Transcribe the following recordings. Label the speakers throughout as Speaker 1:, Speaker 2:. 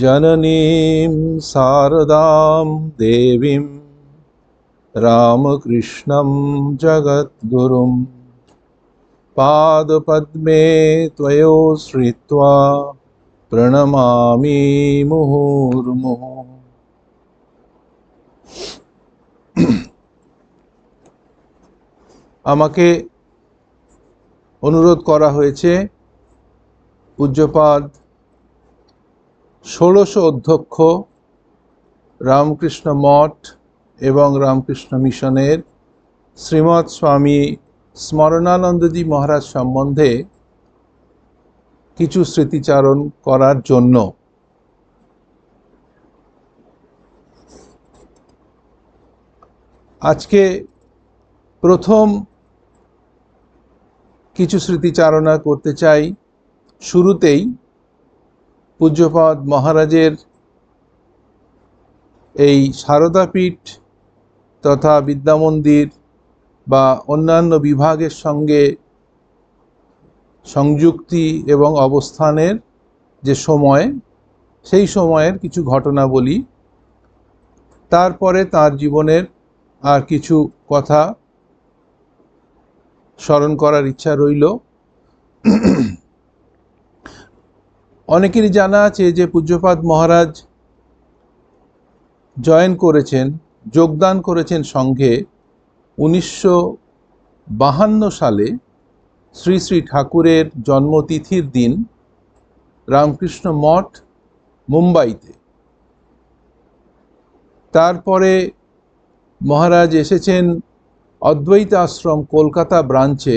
Speaker 1: जननीं शारदां देवीं रामकृष्णं जगद्गुरुं पादपद्मे त्वयोश्रित्वा प्रणमामि मुहुर्मुहुः আমাকে অনুরোধ করা হয়েছে পূজ্যপাদ ষোলশ অধ্যক্ষ রামকৃষ্ণ মঠ এবং রামকৃষ্ণ মিশনের শ্রীমৎ স্বামী স্মরণানন্দজি মহারাজ সম্বন্ধে কিছু স্মৃতিচারণ করার জন্য আজকে প্রথম কিছু স্মৃতিচারণা করতে চাই শুরুতেই পূজ্যপদ মহারাজের এই শারদাপীঠ তথা বিদ্যামন্দির বা অন্যান্য বিভাগের সঙ্গে সংযুক্তি এবং অবস্থানের যে সময় সেই সময়ের কিছু ঘটনা বলি তারপরে তার জীবনের আর কিছু কথা স্মরণ করার ইচ্ছা রইল অনেকেরই জানা আছে যে পূজ্যপাদ মহারাজ জয়েন করেছেন যোগদান করেছেন সঙ্ঘে উনিশশো সালে শ্রী শ্রী ঠাকুরের জন্মতিথির দিন রামকৃষ্ণ মঠ মুম্বাইতে তারপরে মহারাজ এসেছেন অদ্বৈত আশ্রম কলকাতা ব্রাঞ্চে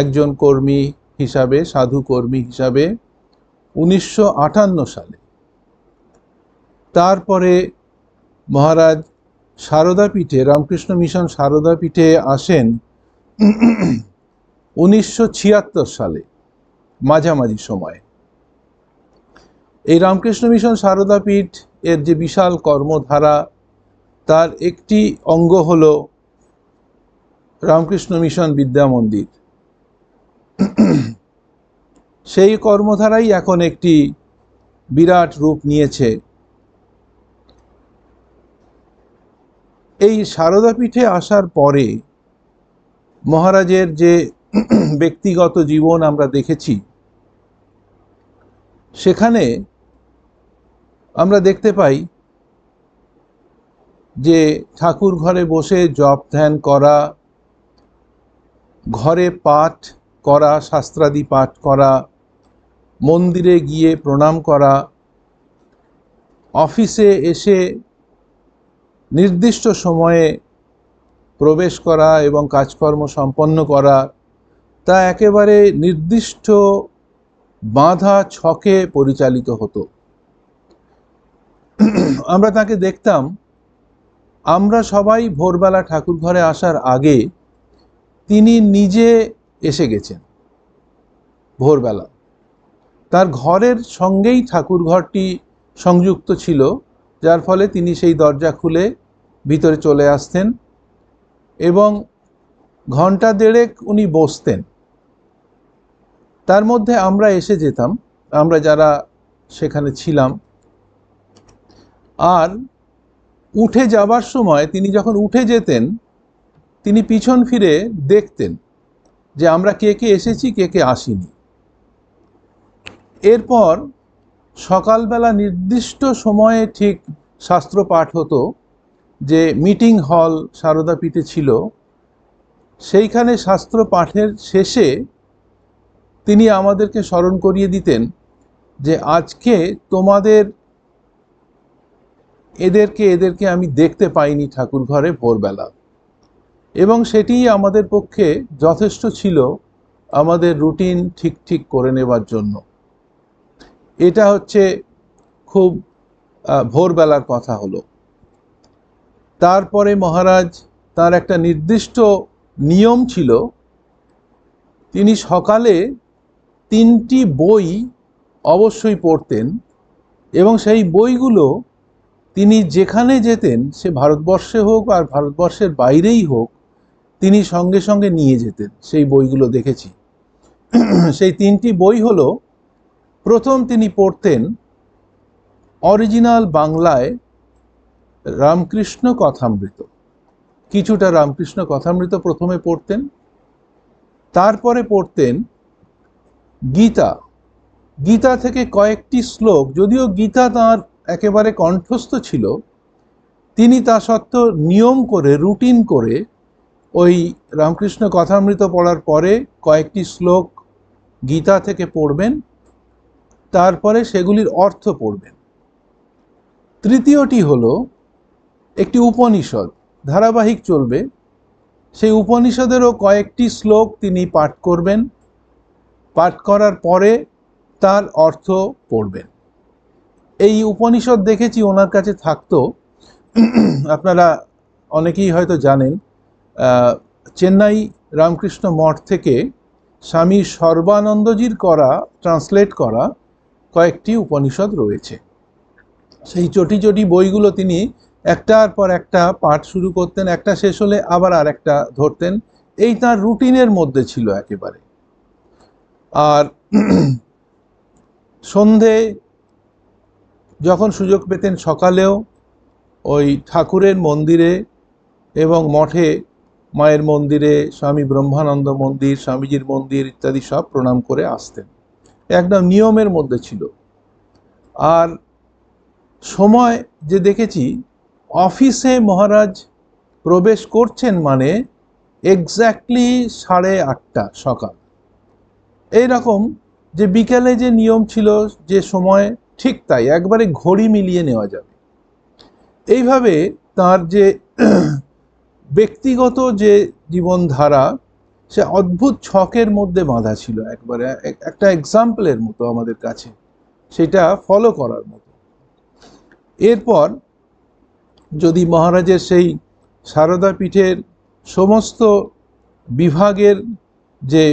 Speaker 1: একজন কর্মী হিসাবে সাধু কর্মী হিসাবে উনিশশো সালে তারপরে মহারাজ সারদাপীঠে রামকৃষ্ণ মিশন সারদাপীঠে আসেন উনিশশো সালে মাঝামাঝি সময়ে এই রামকৃষ্ণ মিশন শারদাপীঠ এর যে বিশাল কর্মধারা তার একটি অঙ্গ হল রামকৃষ্ণ মিশন বিদ্যা মন্দির সেই কর্মধারাই এখন একটি বিরাট রূপ নিয়েছে এই শারদাপীঠে আসার পরে মহারাজের যে ব্যক্তিগত জীবন আমরা দেখেছি সেখানে আমরা দেখতে পাই যে ঠাকুর ঘরে বসে জপ ধ্যান করা ঘরে পাঠ করা শাস্ত্রাদি পাঠ করা মন্দিরে গিয়ে প্রণাম করা অফিসে এসে নির্দিষ্ট সময়ে প্রবেশ করা এবং কাজকর্ম সম্পন্ন করা তা একেবারে নির্দিষ্ট বাঁধা ছকে পরিচালিত হতো আমরা তাকে দেখতাম আমরা সবাই ভোরবেলা ঠাকুর ঘরে আসার আগে তিনি নিজে এসে গেছেন ভোরবেলা তার ঘরের সঙ্গেই ঠাকুর ঘরটি সংযুক্ত ছিল যার ফলে তিনি সেই দরজা খুলে ভিতরে চলে আসতেন এবং ঘন্টা দেড়েক উনি বসতেন তার মধ্যে আমরা এসে যেতাম আমরা যারা সেখানে ছিলাম আর উঠে যাবার সময় তিনি যখন উঠে যেতেন তিনি পিছন ফিরে দেখতেন যে আমরা কে কে এসেছি কে কে আসিনি এরপর সকালবেলা নির্দিষ্ট সময়ে ঠিক শাস্ত্র পাঠ হতো যে মিটিং হল সারদাপীঠে ছিল সেইখানে শাস্ত্র পাঠের শেষে তিনি আমাদেরকে স্মরণ করিয়ে দিতেন যে আজকে তোমাদের এদেরকে এদেরকে আমি দেখতে পাইনি ঠাকুর ঘরে ভোরবেলা এবং সেটিই আমাদের পক্ষে যথেষ্ট ছিল আমাদের রুটিন ঠিক ঠিক করে নেবার জন্য এটা হচ্ছে খুব ভোরবেলার কথা হলো তারপরে মহারাজ তার একটা নির্দিষ্ট নিয়ম ছিল তিনি সকালে তিনটি বই অবশ্যই পড়তেন এবং সেই বইগুলো তিনি যেখানে যেতেন সে ভারতবর্ষে হোক আর ভারতবর্ষের বাইরেই হোক তিনি সঙ্গে সঙ্গে নিয়ে যেতেন সেই বইগুলো দেখেছি সেই তিনটি বই হলো প্রথম তিনি পড়তেন অরিজিনাল বাংলায় রামকৃষ্ণ কথামৃত কিছুটা রামকৃষ্ণ কথামৃত প্রথমে পড়তেন তারপরে পড়তেন গীতা গীতা থেকে কয়েকটি শ্লোক যদিও গীতা তাঁর একেবারে কণ্ঠস্থ ছিল তিনি তা সত্ত্বেও নিয়ম করে রুটিন করে ওই রামকৃষ্ণ কথামৃত পড়ার পরে কয়েকটি শ্লোক গীতা থেকে পড়বেন তারপরে সেগুলির অর্থ পড়বেন তৃতীয়টি হল একটি উপনিষদ ধারাবাহিক চলবে সেই উপনিষদেরও কয়েকটি শ্লোক তিনি পাঠ করবেন পাঠ করার পরে তার অর্থ পড়বেন এই উপনিষদ দেখেছি ওনার কাছে থাকতো আপনারা অনেকেই হয়তো জানেন চেন্নাই রামকৃষ্ণ মঠ থেকে স্বামী সর্বানন্দজির করা ট্রান্সলেট করা কয়েকটি উপনিষদ রয়েছে সেই চটি চটি বইগুলো তিনি একটার পর একটা পাঠ শুরু করতেন একটা শেষ হলে আবার আর একটা ধরতেন এই তার রুটিনের মধ্যে ছিল একেবারে আর সন্ধে যখন সুযোগ পেতেন সকালেও ওই ঠাকুরের মন্দিরে এবং মঠে মায়ের মন্দিরে স্বামী ব্রহ্মানন্দ মন্দির স্বামীজির মন্দির ইত্যাদি সব প্রণাম করে আসতেন একটা নিয়মের মধ্যে ছিল আর সময় যে দেখেছি অফিসে মহারাজ প্রবেশ করছেন মানে এক্স্যাক্টলি সাড়ে আটটা সকাল এই রকম যে বিকেলে যে নিয়ম ছিল যে সময় ঠিক তাই একবারে ঘড়ি মিলিয়ে নেওয়া যাবে এইভাবে তার যে ব্যক্তিগত যে জীবনধারা সে অদ্ভুত ছকের মধ্যে বাঁধা ছিল একবারে একটা এক্সাম্পলের মতো আমাদের কাছে সেটা ফলো করার মতো এরপর যদি মহারাজের সেই সারদা পীঠের সমস্ত বিভাগের যে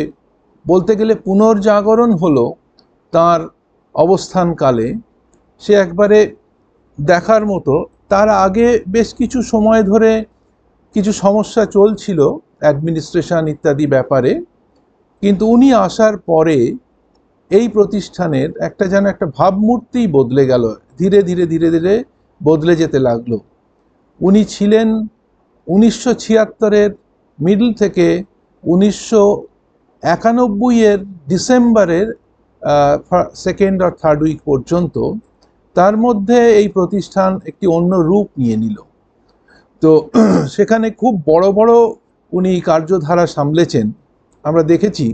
Speaker 1: বলতে গেলে পুনর্জাগরণ হলো তার অবস্থানকালে সে একবারে দেখার মতো তার আগে বেশ কিছু সময় ধরে কিছু সমস্যা চলছিল অ্যাডমিনিস্ট্রেশন ইত্যাদি ব্যাপারে কিন্তু উনি আসার পরে এই প্রতিষ্ঠানের একটা যেন একটা ভাবমূর্তি বদলে গেল ধীরে ধীরে ধীরে ধীরে বদলে যেতে লাগলো উনি ছিলেন উনিশশো ছিয়াত্তরের মিডল থেকে উনিশশো একানব্বইয়ের ডিসেম্বরের সেকেন্ড আর থার্ড উইক পর্যন্ত তার মধ্যে এই প্রতিষ্ঠান একটি অন্য রূপ নিয়ে নিল তো সেখানে খুব বড় বড় উনি কার্যধারা সামলেছেন আমরা দেখেছি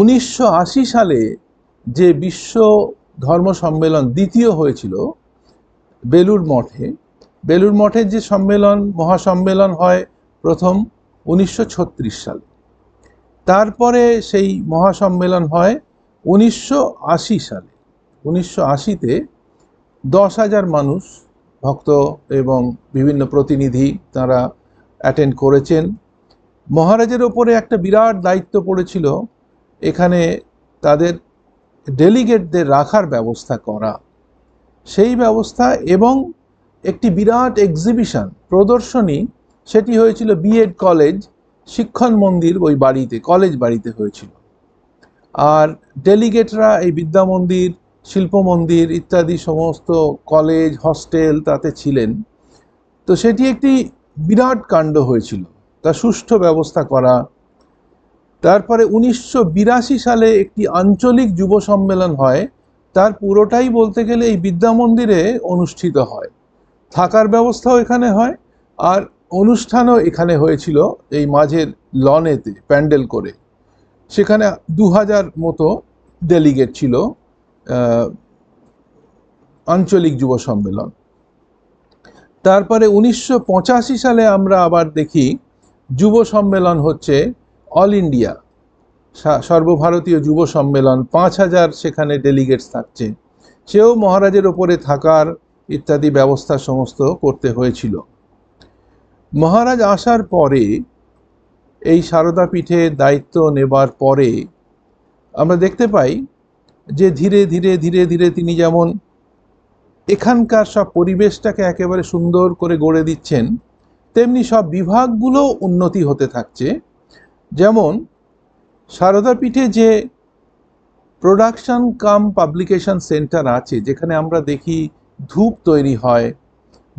Speaker 1: উনিশশো সালে যে বিশ্ব ধর্ম সম্মেলন দ্বিতীয় হয়েছিল বেলুর মঠে বেলুর মঠের যে সম্মেলন মহাসম্মেলন হয় প্রথম উনিশশো সালে তারপরে সেই মহাসম্মেলন হয় উনিশশো সালে উনিশশো আশিতে দশ হাজার মানুষ ভক্ত এবং বিভিন্ন প্রতিনিধি তারা অ্যাটেন্ড করেছেন মহারাজের ওপরে একটা বিরাট দায়িত্ব পড়েছিল এখানে তাদের ডেলিগেটদের রাখার ব্যবস্থা করা সেই ব্যবস্থা এবং একটি বিরাট এক্সিবিশন প্রদর্শনী সেটি হয়েছিল বিএড কলেজ শিক্ষণ মন্দির ওই বাড়িতে কলেজ বাড়িতে হয়েছিল আর ডেলিগেটরা এই বিদ্যা মন্দির শিল্প মন্দির ইত্যাদি সমস্ত কলেজ হস্টেল তাতে ছিলেন তো সেটি একটি বিরাট কাণ্ড হয়েছিল তা সুষ্ঠু ব্যবস্থা করা তারপরে উনিশশো সালে একটি আঞ্চলিক যুব সম্মেলন হয় তার পুরোটাই বলতে গেলে এই বিদ্যা মন্দিরে অনুষ্ঠিত হয় থাকার ব্যবস্থাও এখানে হয় আর অনুষ্ঠানও এখানে হয়েছিল এই মাঝের লনেতে প্যান্ডেল করে সেখানে দু হাজার মতো ডেলিগেট ছিল আঞ্চলিক যুব সম্মেলন তারপরে উনিশশো সালে আমরা আবার দেখি যুব সম্মেলন হচ্ছে অল ইন্ডিয়া সর্বভারতীয় যুব সম্মেলন পাঁচ হাজার সেখানে ডেলিগেটস থাকছে সেও মহারাজের ওপরে থাকার ইত্যাদি ব্যবস্থা সমস্ত করতে হয়েছিল মহারাজ আসার পরে এই সারদা পীঠে দায়িত্ব নেবার পরে আমরা দেখতে পাই যে ধীরে ধীরে ধীরে ধীরে তিনি যেমন এখানকার সব পরিবেশটাকে একেবারে সুন্দর করে গড়ে দিচ্ছেন তেমনি সব বিভাগগুলো উন্নতি হতে থাকছে যেমন সারদাপীঠে যে প্রোডাকশন কাম পাবলিকেশন সেন্টার আছে যেখানে আমরা দেখি ধূপ তৈরি হয়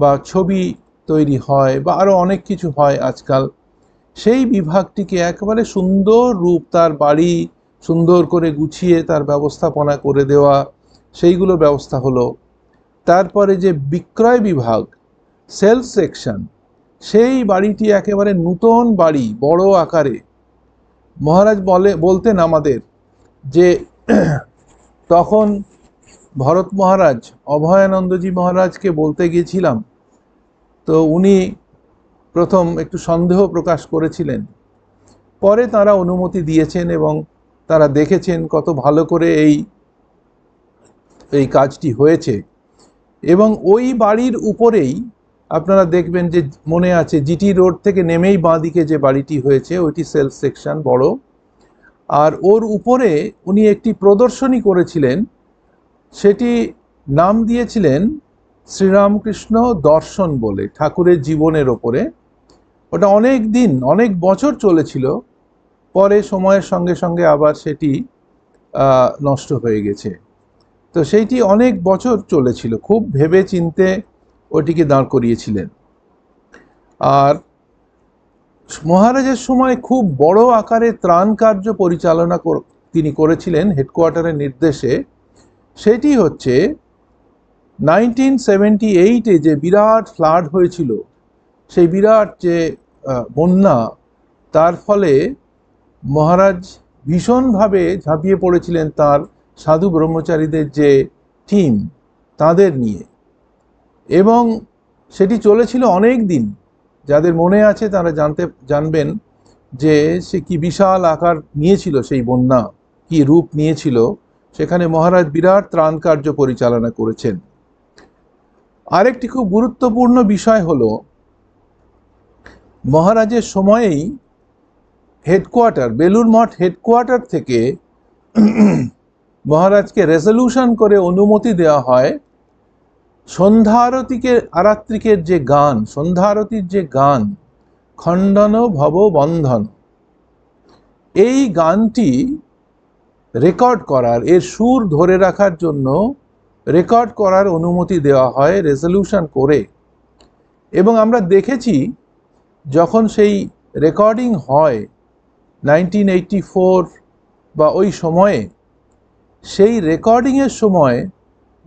Speaker 1: বা ছবি তৈরি হয় বা আরও অনেক কিছু হয় আজকাল সেই বিভাগটিকে একেবারে সুন্দর রূপ তার বাড়ি সুন্দর করে গুছিয়ে তার ব্যবস্থাপনা করে দেওয়া সেইগুলো ব্যবস্থা হলো তারপরে যে বিক্রয় বিভাগ সেলস সেকশন সেই বাড়িটি একেবারে নূতন বাড়ি বড় আকারে মহারাজ বলে বলতেন আমাদের যে তখন ভরত মহারাজ অভয়ানন্দজি মহারাজকে বলতে গিয়েছিলাম তো উনি প্রথম একটু সন্দেহ প্রকাশ করেছিলেন পরে তারা অনুমতি দিয়েছেন এবং তারা দেখেছেন কত ভালো করে এই এই কাজটি হয়েছে এবং ওই বাড়ির উপরেই আপনারা দেখবেন যে মনে আছে জিটি রোড থেকে নেমেই বাঁদিকে যে বাড়িটি হয়েছে ওইটি সেলস সেকশন বড় আর ওর উপরে উনি একটি প্রদর্শনী করেছিলেন সেটি নাম দিয়েছিলেন শ্রীরামকৃষ্ণ দর্শন বলে ঠাকুরের জীবনের ওপরে ওটা অনেক দিন অনেক বছর চলেছিল পরে সময়ের সঙ্গে সঙ্গে আবার সেটি নষ্ট হয়ে গেছে তো সেইটি অনেক বছর চলেছিল খুব ভেবে চিনতে ওটিকে দাঁড় করিয়েছিলেন আর মহারাজের সময় খুব বড় আকারে ত্রাণ কার্য পরিচালনা তিনি করেছিলেন হেডকোয়ার্টারের নির্দেশে সেটি হচ্ছে নাইনটিন সেভেন্টি এইটে যে বিরাট ফ্লাড হয়েছিল সেই বিরাট যে বন্যা তার ফলে মহারাজ ভীষণভাবে ঝাঁপিয়ে পড়েছিলেন তার সাধু ব্রহ্মচারীদের যে টিম তাদের নিয়ে এবং সেটি চলেছিল অনেক দিন যাদের মনে আছে তারা জানতে জানবেন যে সে কি বিশাল আকার নিয়েছিল সেই বন্যা কি রূপ নিয়েছিল সেখানে মহারাজ বিরাট ত্রাণ কার্য পরিচালনা করেছেন আরেকটি খুব গুরুত্বপূর্ণ বিষয় হল মহারাজের সময়েই হেডকোয়ার্টার বেলুর মঠ হেডকোয়ার্টার থেকে মহারাজকে রেজলিউশন করে অনুমতি দেওয়া হয় সন্ধ্যারতিকে আরাত্রিকের যে গান সন্ধ্যারতির যে গান খণ্ডন ভব বন্ধন এই গানটি রেকর্ড করার এর সুর ধরে রাখার জন্য রেকর্ড করার অনুমতি দেওয়া হয় রেজলিউশন করে এবং আমরা দেখেছি যখন সেই রেকর্ডিং হয় নাইনটিন বা ওই সময়ে সেই রেকর্ডিংয়ের সময়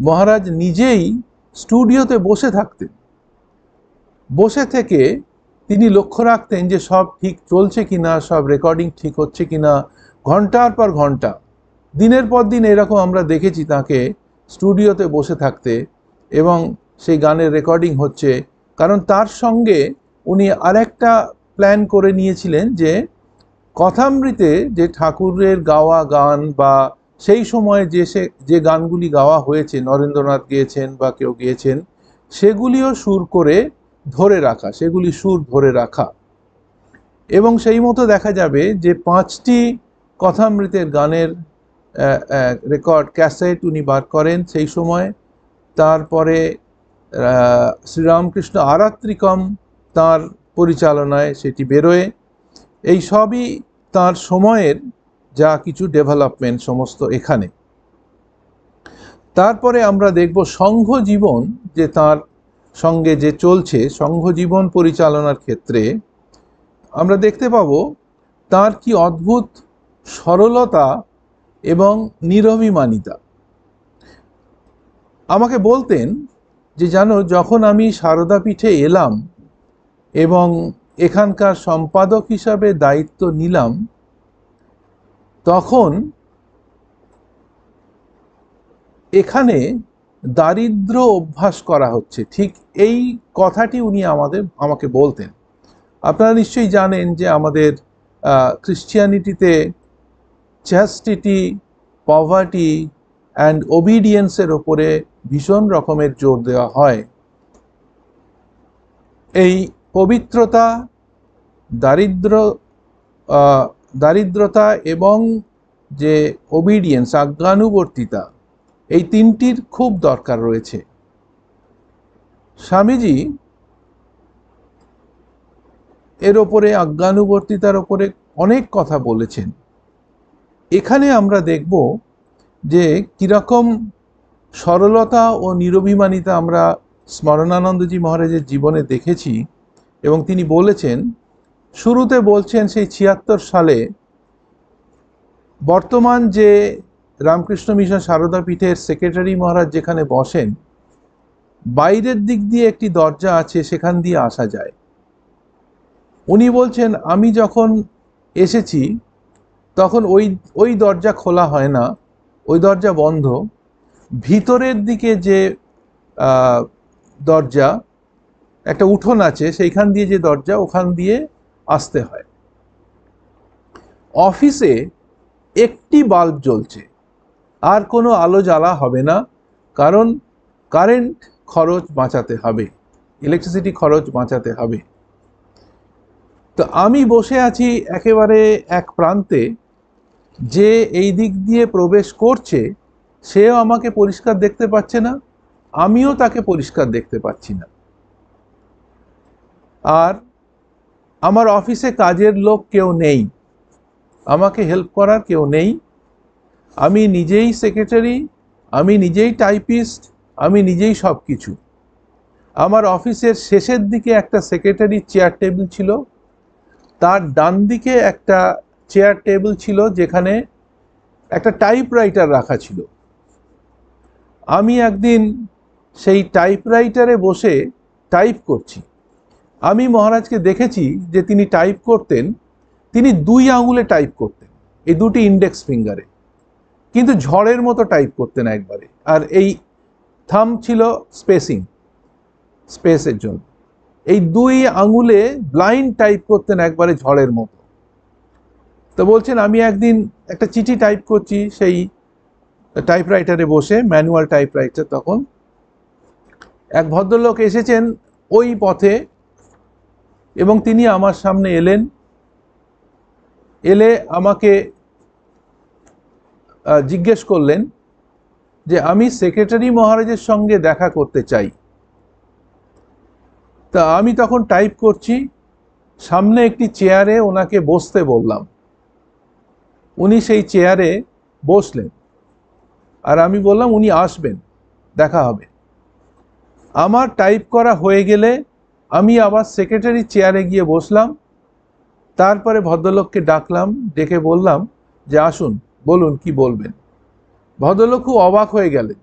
Speaker 1: মহারাজ নিজেই স্টুডিওতে বসে থাকতেন বসে থেকে তিনি লক্ষ্য রাখতেন যে সব ঠিক চলছে কি না সব রেকর্ডিং ঠিক হচ্ছে কি না ঘন্টার পর ঘন্টা দিনের পর দিন এরকম আমরা দেখেছি তাকে স্টুডিওতে বসে থাকতে এবং সেই গানের রেকর্ডিং হচ্ছে কারণ তার সঙ্গে উনি আরেকটা প্ল্যান করে নিয়েছিলেন যে কথামৃতে যে ঠাকুরের গাওয়া গান বা সেই সময়ে যে সে যে গানগুলি গাওয়া হয়েছে নরেন্দ্রনাথ গিয়েছেন বা কেউ গিয়েছেন সেগুলিও সুর করে ধরে রাখা সেগুলি সুর ধরে রাখা এবং সেই মতো দেখা যাবে যে পাঁচটি কথামৃতের গানের রেকর্ড ক্যাসেট উনি বার করেন সেই সময় তারপরে শ্রীরামকৃষ্ণ আরাত্রিকম তার পরিচালনায় সেটি বেরোয় এই সবই তার সময়ের যা কিছু ডেভেলপমেন্ট সমস্ত এখানে তারপরে আমরা দেখব সংঘ জীবন যে তার সঙ্গে যে চলছে সংঘ জীবন পরিচালনার ক্ষেত্রে আমরা দেখতে পাব তার কি অদ্ভুত সরলতা এবং নিরভিমানিতা আমাকে বলতেন যে জানো যখন আমি সারদাপীঠে এলাম এবং এখানকার সম্পাদক হিসাবে দায়িত্ব নিলাম তখন এখানে দারিদ্র অভ্যাস করা হচ্ছে ঠিক এই কথাটি উনি আমাদের আমাকে বলতেন আপনারা নিশ্চয়ই জানেন যে আমাদের ক্রিশ্চিয়ানিটিতে চ্যাস্টিটি পভার্টি অ্যান্ড ওবিডিয়েন্সের ওপরে ভীষণ রকমের জোর দেওয়া হয় এই পবিত্রতা দারিদ্র দারিদ্রতা এবং যে ওবিডিয়েন্স আজ্ঞানুবর্তিতা এই তিনটির খুব দরকার রয়েছে স্বামীজি এর ওপরে আজ্ঞানুবর্তিতার ওপরে অনেক কথা বলেছেন এখানে আমরা দেখব যে কীরকম সরলতা ও নিরভিমানিতা আমরা স্মরণানন্দজি মহারাজের জীবনে দেখেছি এবং তিনি বলেছেন শুরুতে বলছেন সেই ছিয়াত্তর সালে বর্তমান যে রামকৃষ্ণ মিশন সারদা পীঠের সেক্রেটারি মহারাজ যেখানে বসেন বাইরের দিক দিয়ে একটি দরজা আছে সেখান দিয়ে আসা যায় উনি বলছেন আমি যখন এসেছি তখন ওই ওই দরজা খোলা হয় না ওই দরজা বন্ধ ভিতরের দিকে যে দরজা একটা উঠোন আছে সেইখান দিয়ে যে দরজা ওখান দিয়ে আসতে হয় অফিসে একটি বাল্ব জ্বলছে আর কোনো আলো জ্বালা হবে না কারণ কারেন্ট খরচ বাঁচাতে হবে ইলেকট্রিসিটি খরচ বাঁচাতে হবে তো আমি বসে আছি একেবারে এক প্রান্তে যে এই দিক দিয়ে প্রবেশ করছে সেও আমাকে পরিষ্কার দেখতে পাচ্ছে না আমিও তাকে পরিষ্কার দেখতে পাচ্ছি না আর আমার অফিসে কাজের লোক কেউ নেই আমাকে হেল্প করার কেউ নেই আমি নিজেই সেক্রেটারি আমি নিজেই টাইপিস্ট আমি নিজেই সব কিছু আমার অফিসের শেষের দিকে একটা সেক্রেটারি চেয়ার টেবিল ছিল তার ডান দিকে একটা চেয়ার টেবিল ছিল যেখানে একটা টাইপরাইটার রাখা ছিল আমি একদিন সেই টাইপরাইটারে বসে টাইপ করছি আমি মহারাজকে দেখেছি যে তিনি টাইপ করতেন তিনি দুই আঙুলে টাইপ করতেন এই দুটি ইন্ডেক্স ফিঙ্গারে কিন্তু ঝড়ের মতো টাইপ করতেন একবারে আর এই থাম ছিল স্পেসিং স্পেসের জন্য এই দুই আঙুলে ব্লাইন্ড টাইপ করতেন একবারে ঝড়ের মতো তো বলছেন আমি একদিন একটা চিঠি টাইপ করছি সেই টাইপরাইটারে বসে ম্যানুয়াল টাইপরাইটার তখন এক ভদ্রলোক এসেছেন ওই পথে এবং তিনি আমার সামনে এলেন এলে আমাকে জিজ্ঞেস করলেন যে আমি সেক্রেটারি মহারাজের সঙ্গে দেখা করতে চাই তা আমি তখন টাইপ করছি সামনে একটি চেয়ারে ওনাকে বসতে বললাম উনি সেই চেয়ারে বসলেন আর আমি বললাম উনি আসবেন দেখা হবে আমার টাইপ করা হয়ে গেলে আমি আবার সেক্রেটারি চেয়ারে গিয়ে বসলাম তারপরে ভদ্রলোককে ডাকলাম ডেকে বললাম যে আসুন বলুন কি বলবেন ভদ্রলোক খুব অবাক হয়ে গেলেন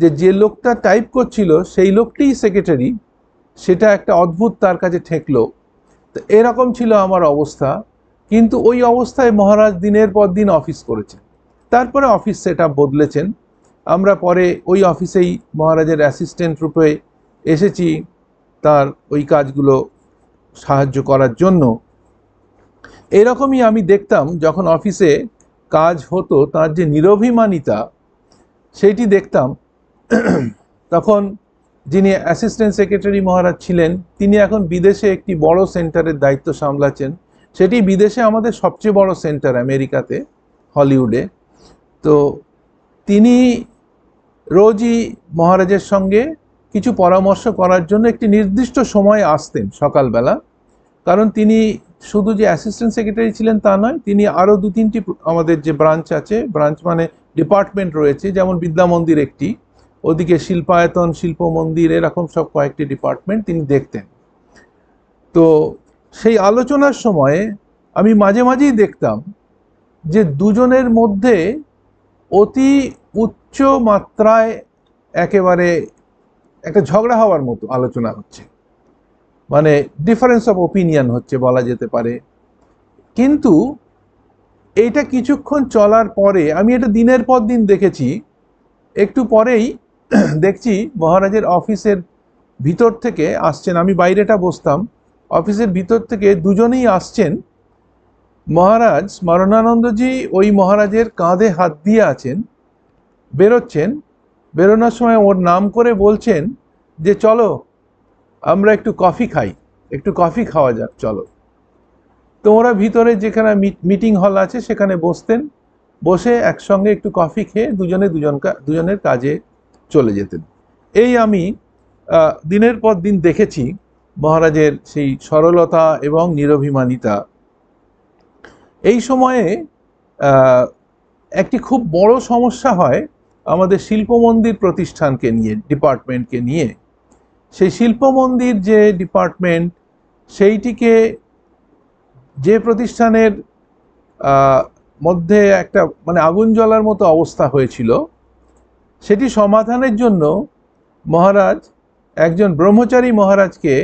Speaker 1: যে যে লোকটা টাইপ করছিল সেই লোকটিই সেক্রেটারি সেটা একটা অদ্ভুত তার কাছে ঠেকলো তো এরকম ছিল আমার অবস্থা কিন্তু ওই অবস্থায় মহারাজ দিনের পর দিন অফিস করেছেন তারপরে অফিস সেট বদলেছেন আমরা পরে ওই অফিসেই মহারাজের অ্যাসিস্ট্যান্ট রূপে এসেছি তার ওই কাজগুলো সাহায্য করার জন্য এরকমই আমি দেখতাম যখন অফিসে কাজ হতো তার যে নিরভিমানিতা সেইটি দেখতাম তখন যিনি অ্যাসিস্ট্যান্ট সেক্রেটারি মহারাজ ছিলেন তিনি এখন বিদেশে একটি বড় সেন্টারের দায়িত্ব সামলাচ্ছেন সেটি বিদেশে আমাদের সবচেয়ে বড় সেন্টার আমেরিকাতে হলিউডে তো তিনি রোজই মহারাজের সঙ্গে কিছু পরামর্শ করার জন্য একটি নির্দিষ্ট সময়ে আসতেন সকালবেলা কারণ তিনি শুধু যে অ্যাসিস্ট্যান্ট সেক্রেটারি ছিলেন তা নয় তিনি আরও দু তিনটি আমাদের যে ব্রাঞ্চ আছে ব্রাঞ্চ মানে ডিপার্টমেন্ট রয়েছে যেমন বিদ্যা মন্দির একটি ওদিকে শিল্পায়তন শিল্প মন্দির এরকম সব কয়েকটি ডিপার্টমেন্ট তিনি দেখতেন তো সেই আলোচনার সময়ে আমি মাঝে মাঝেই দেখতাম যে দুজনের মধ্যে অতি উচ্চ মাত্রায় একেবারে একটা ঝগড়া হওয়ার মতো আলোচনা হচ্ছে মানে ডিফারেন্স অফ ওপিনিয়ন হচ্ছে বলা যেতে পারে কিন্তু এইটা কিছুক্ষণ চলার পরে আমি এটা দিনের পর দিন দেখেছি একটু পরেই দেখছি মহারাজের অফিসের ভিতর থেকে আসছেন আমি বাইরেটা বসতাম অফিসের ভিতর থেকে দুজনেই আসছেন মহারাজ স্মরণানন্দজি ওই মহারাজের কাঁধে হাত দিয়ে আছেন বেরোচ্ছেন বেরোনোর সময় ওর নাম করে বলছেন যে চলো আমরা একটু কফি খাই একটু কফি খাওয়া যাক চলো তো ওরা ভিতরে যেখানে মিটিং হল আছে সেখানে বসতেন বসে একসঙ্গে একটু কফি খেয়ে দুজনে দুজন দুজনের কাজে চলে যেতেন এই আমি দিনের পর দিন দেখেছি মহারাজের সেই সরলতা এবং নিরভিমানিতা এই সময়ে একটি খুব বড় সমস্যা হয় আমাদের শিল্প মন্দির প্রতিষ্ঠানকে নিয়ে ডিপার্টমেন্টকে নিয়ে সেই শিল্প মন্দির যে ডিপার্টমেন্ট সেইটিকে যে প্রতিষ্ঠানের মধ্যে একটা মানে আগুন জ্বলার মতো অবস্থা হয়েছিল সেটি সমাধানের জন্য মহারাজ একজন ব্রহ্মচারী মহারাজকে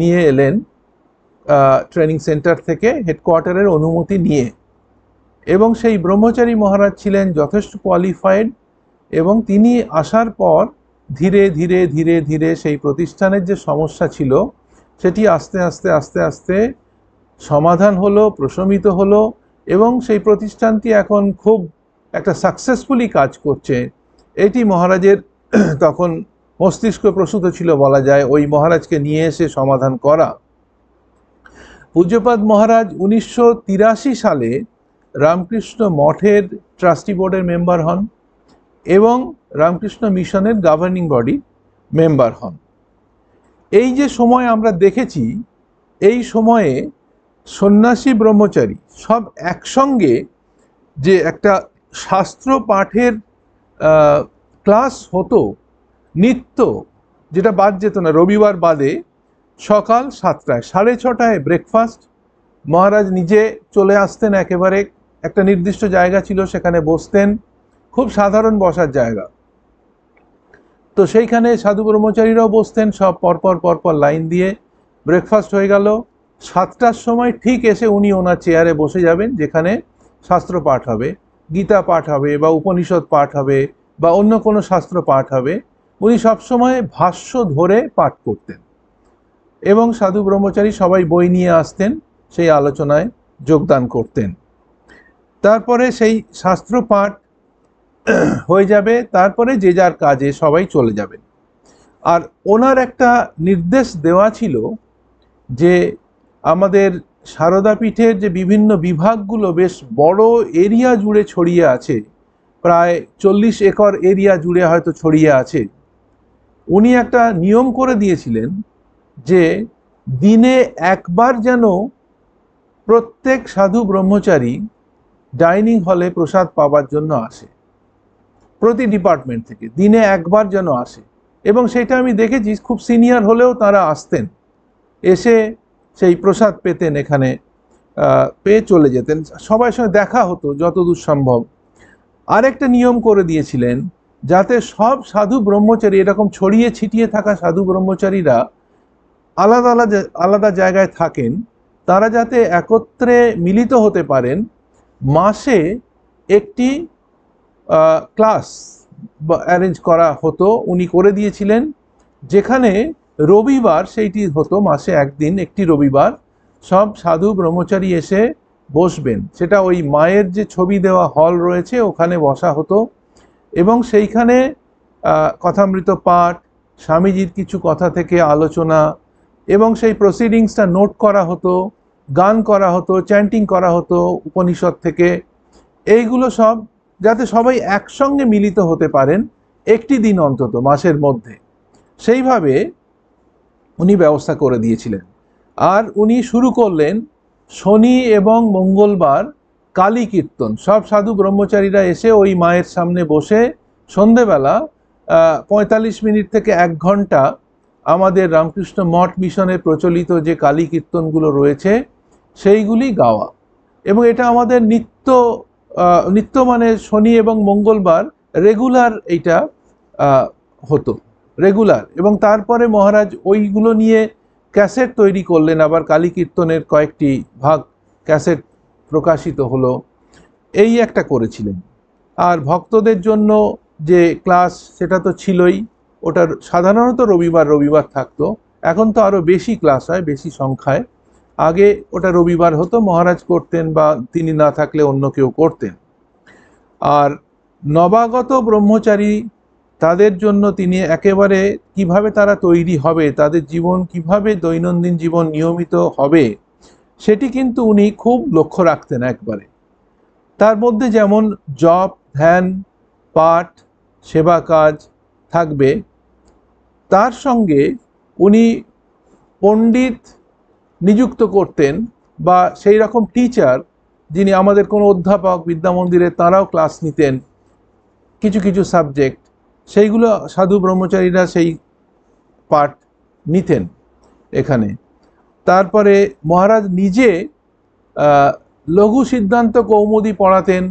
Speaker 1: নিয়ে এলেন ট্রেনিং সেন্টার থেকে হেডকোয়ার্টারের অনুমতি নিয়ে এবং সেই ব্রহ্মচারী মহারাজ ছিলেন যথেষ্ট কোয়ালিফাইড এবং তিনি আসার পর ধীরে ধীরে ধীরে ধীরে সেই প্রতিষ্ঠানের যে সমস্যা ছিল সেটি আস্তে আস্তে আস্তে আস্তে সমাধান হলো প্রশমিত হলো এবং সেই প্রতিষ্ঠানটি এখন খুব একটা সাকসেসফুলি কাজ করছে এটি মহারাজের তখন মস্তিষ্ক প্রসূত ছিল বলা যায় ওই মহারাজকে নিয়ে এসে সমাধান করা পূজ্যপাদ মহারাজ উনিশশো সালে রামকৃষ্ণ মঠের ট্রাস্টি বোর্ডের মেম্বার হন এবং রামকৃষ্ণ মিশনের গভর্নিং বডি মেম্বার হন এই যে সময় আমরা দেখেছি এই সময়ে সন্ন্যাসী ব্রহ্মচারী সব একসঙ্গে যে একটা শাস্ত্র পাঠের ক্লাস হতো নিত্য যেটা বাদ যেত না রবিবার বাদে সকাল সাতটায় সাড়ে ছটায় ব্রেকফাস্ট মহারাজ নিজে চলে আসতেন একেবারে একটা নির্দিষ্ট জায়গা ছিল সেখানে বসতেন খুব সাধারণ বসার জায়গা তো সেইখানে সাধু ব্রহ্মচারীরাও বসতেন সব পরপর পরপর লাইন দিয়ে ব্রেকফাস্ট হয়ে গেল সাতটার সময় ঠিক এসে উনি ওনার চেয়ারে বসে যাবেন যেখানে শাস্ত্র পাঠ হবে গীতা পাঠ হবে বা উপনিষদ পাঠ হবে বা অন্য কোনো শাস্ত্র পাঠ হবে উনি সবসময় ভাষ্য ধরে পাঠ করতেন এবং সাধু ব্রহ্মচারী সবাই বই নিয়ে আসতেন সেই আলোচনায় যোগদান করতেন তারপরে সেই শাস্ত্র পাঠ হয়ে যাবে তারপরে যে যার কাজে সবাই চলে যাবেন আর ওনার একটা নির্দেশ দেওয়া ছিল যে আমাদের সারদাপীঠের যে বিভিন্ন বিভাগগুলো বেশ বড় এরিয়া জুড়ে ছড়িয়ে আছে প্রায় চল্লিশ একর এরিয়া জুড়ে হয়তো ছড়িয়ে আছে উনি একটা নিয়ম করে দিয়েছিলেন যে দিনে একবার যেন প্রত্যেক সাধু ব্রহ্মচারী ডাইনিং হলে প্রসাদ পাবার জন্য আসে প্রতি ডিপার্টমেন্ট থেকে দিনে একবার যেন আসে এবং সেটা আমি দেখেছি খুব সিনিয়র হলেও তারা আসতেন এসে সেই প্রসাদ পেতেন এখানে পেয়ে চলে যেতেন সবাই সঙ্গে দেখা হতো যতদূর সম্ভব আরেকটা নিয়ম করে দিয়েছিলেন যাতে সব সাধু ব্রহ্মচারী এরকম ছড়িয়ে ছিটিয়ে থাকা সাধু ব্রহ্মচারীরা আলাদা আলাদা আলাদা জায়গায় থাকেন তারা যাতে একত্রে মিলিত হতে পারেন মাসে একটি ক্লাস অ্যারেঞ্জ করা হতো উনি করে দিয়েছিলেন যেখানে রবিবার সেইটি হতো মাসে একদিন একটি রবিবার সব সাধু ব্রহ্মচারী এসে বসবেন সেটা ওই মায়ের যে ছবি দেওয়া হল রয়েছে ওখানে বসা হতো এবং সেইখানে কথামৃত পাঠ স্বামীজির কিছু কথা থেকে আলোচনা এবং সেই প্রসিডিংসটা নোট করা হতো গান করা হতো চ্যান্টিং করা হতো উপনিষদ থেকে এইগুলো সব যাতে সবাই একসঙ্গে মিলিত হতে পারেন একটি দিন অন্তত মাসের মধ্যে সেইভাবে উনি ব্যবস্থা করে দিয়েছিলেন আর উনি শুরু করলেন শনি এবং মঙ্গলবার কালী কীর্তন সব সাধু ব্রহ্মচারীরা এসে ওই মায়ের সামনে বসে সন্ধেবেলা পঁয়তাল্লিশ মিনিট থেকে এক ঘন্টা আমাদের রামকৃষ্ণ মঠ মিশনে প্রচলিত যে কালী কীর্তনগুলো রয়েছে সেইগুলি গাওয়া এবং এটা আমাদের নিত্য নিত্য মানে শনি এবং মঙ্গলবার রেগুলার এইটা হতো রেগুলার এবং তারপরে মহারাজ ওইগুলো নিয়ে ক্যাসেট তৈরি করলেন আবার কালী কীর্তনের কয়েকটি ভাগ ক্যাসেট প্রকাশিত হলো এই একটা করেছিলেন আর ভক্তদের জন্য যে ক্লাস সেটা তো ছিলই ওটার সাধারণত রবিবার রবিবার থাকতো এখন তো আরও বেশি ক্লাস হয় বেশি সংখ্যায় আগে ওটা রবিবার হতো মহারাজ করতেন বা তিনি না থাকলে অন্য কেউ করতেন আর নবাগত ব্রহ্মচারী তাদের জন্য তিনি একেবারে কিভাবে তারা তৈরি হবে তাদের জীবন কিভাবে দৈনন্দিন জীবন নিয়মিত হবে সেটি কিন্তু উনি খুব লক্ষ্য রাখতেন একবারে তার মধ্যে যেমন জপ ধ্যান পাঠ সেবা কাজ থাকবে তার সঙ্গে উনি পণ্ডিত নিযুক্ত করতেন বা সেই রকম টিচার যিনি আমাদের কোনো অধ্যাপক বিদ্যামন্দিরে তারাও তাঁরাও ক্লাস নিতেন কিছু কিছু সাবজেক্ট সেইগুলো সাধু ব্রহ্মচারীরা সেই পাঠ নিতেন এখানে তারপরে মহারাজ নিজে লঘু সিদ্ধান্ত কৌমুদি পড়াতেন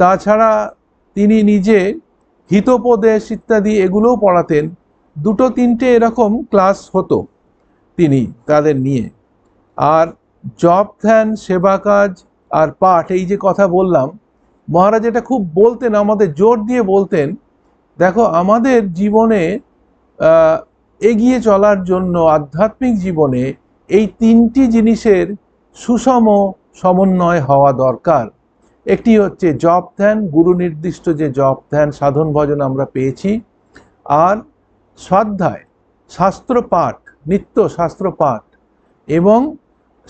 Speaker 1: তাছাড়া তিনি নিজে হিতোপদেশ ইত্যাদি এগুলোও পড়াতেন দুটো তিনটে এরকম ক্লাস হতো তিনি তাদের নিয়ে আর জব ধ্যান সেবা কাজ আর পাঠ এই যে কথা বললাম মহারাজ এটা খুব বলতেন আমাদের জোর দিয়ে বলতেন দেখো আমাদের জীবনে এগিয়ে চলার জন্য আধ্যাত্মিক জীবনে এই তিনটি জিনিসের সুষম সমন্বয় হওয়া দরকার একটি হচ্ছে জপ ধ্যান গুরু নির্দিষ্ট যে জপ ধ্যান সাধন ভজন আমরা পেয়েছি আর স্বাধ্যায় শাস্ত্র পাঠ নিত্য শাস্ত্র পাঠ এবং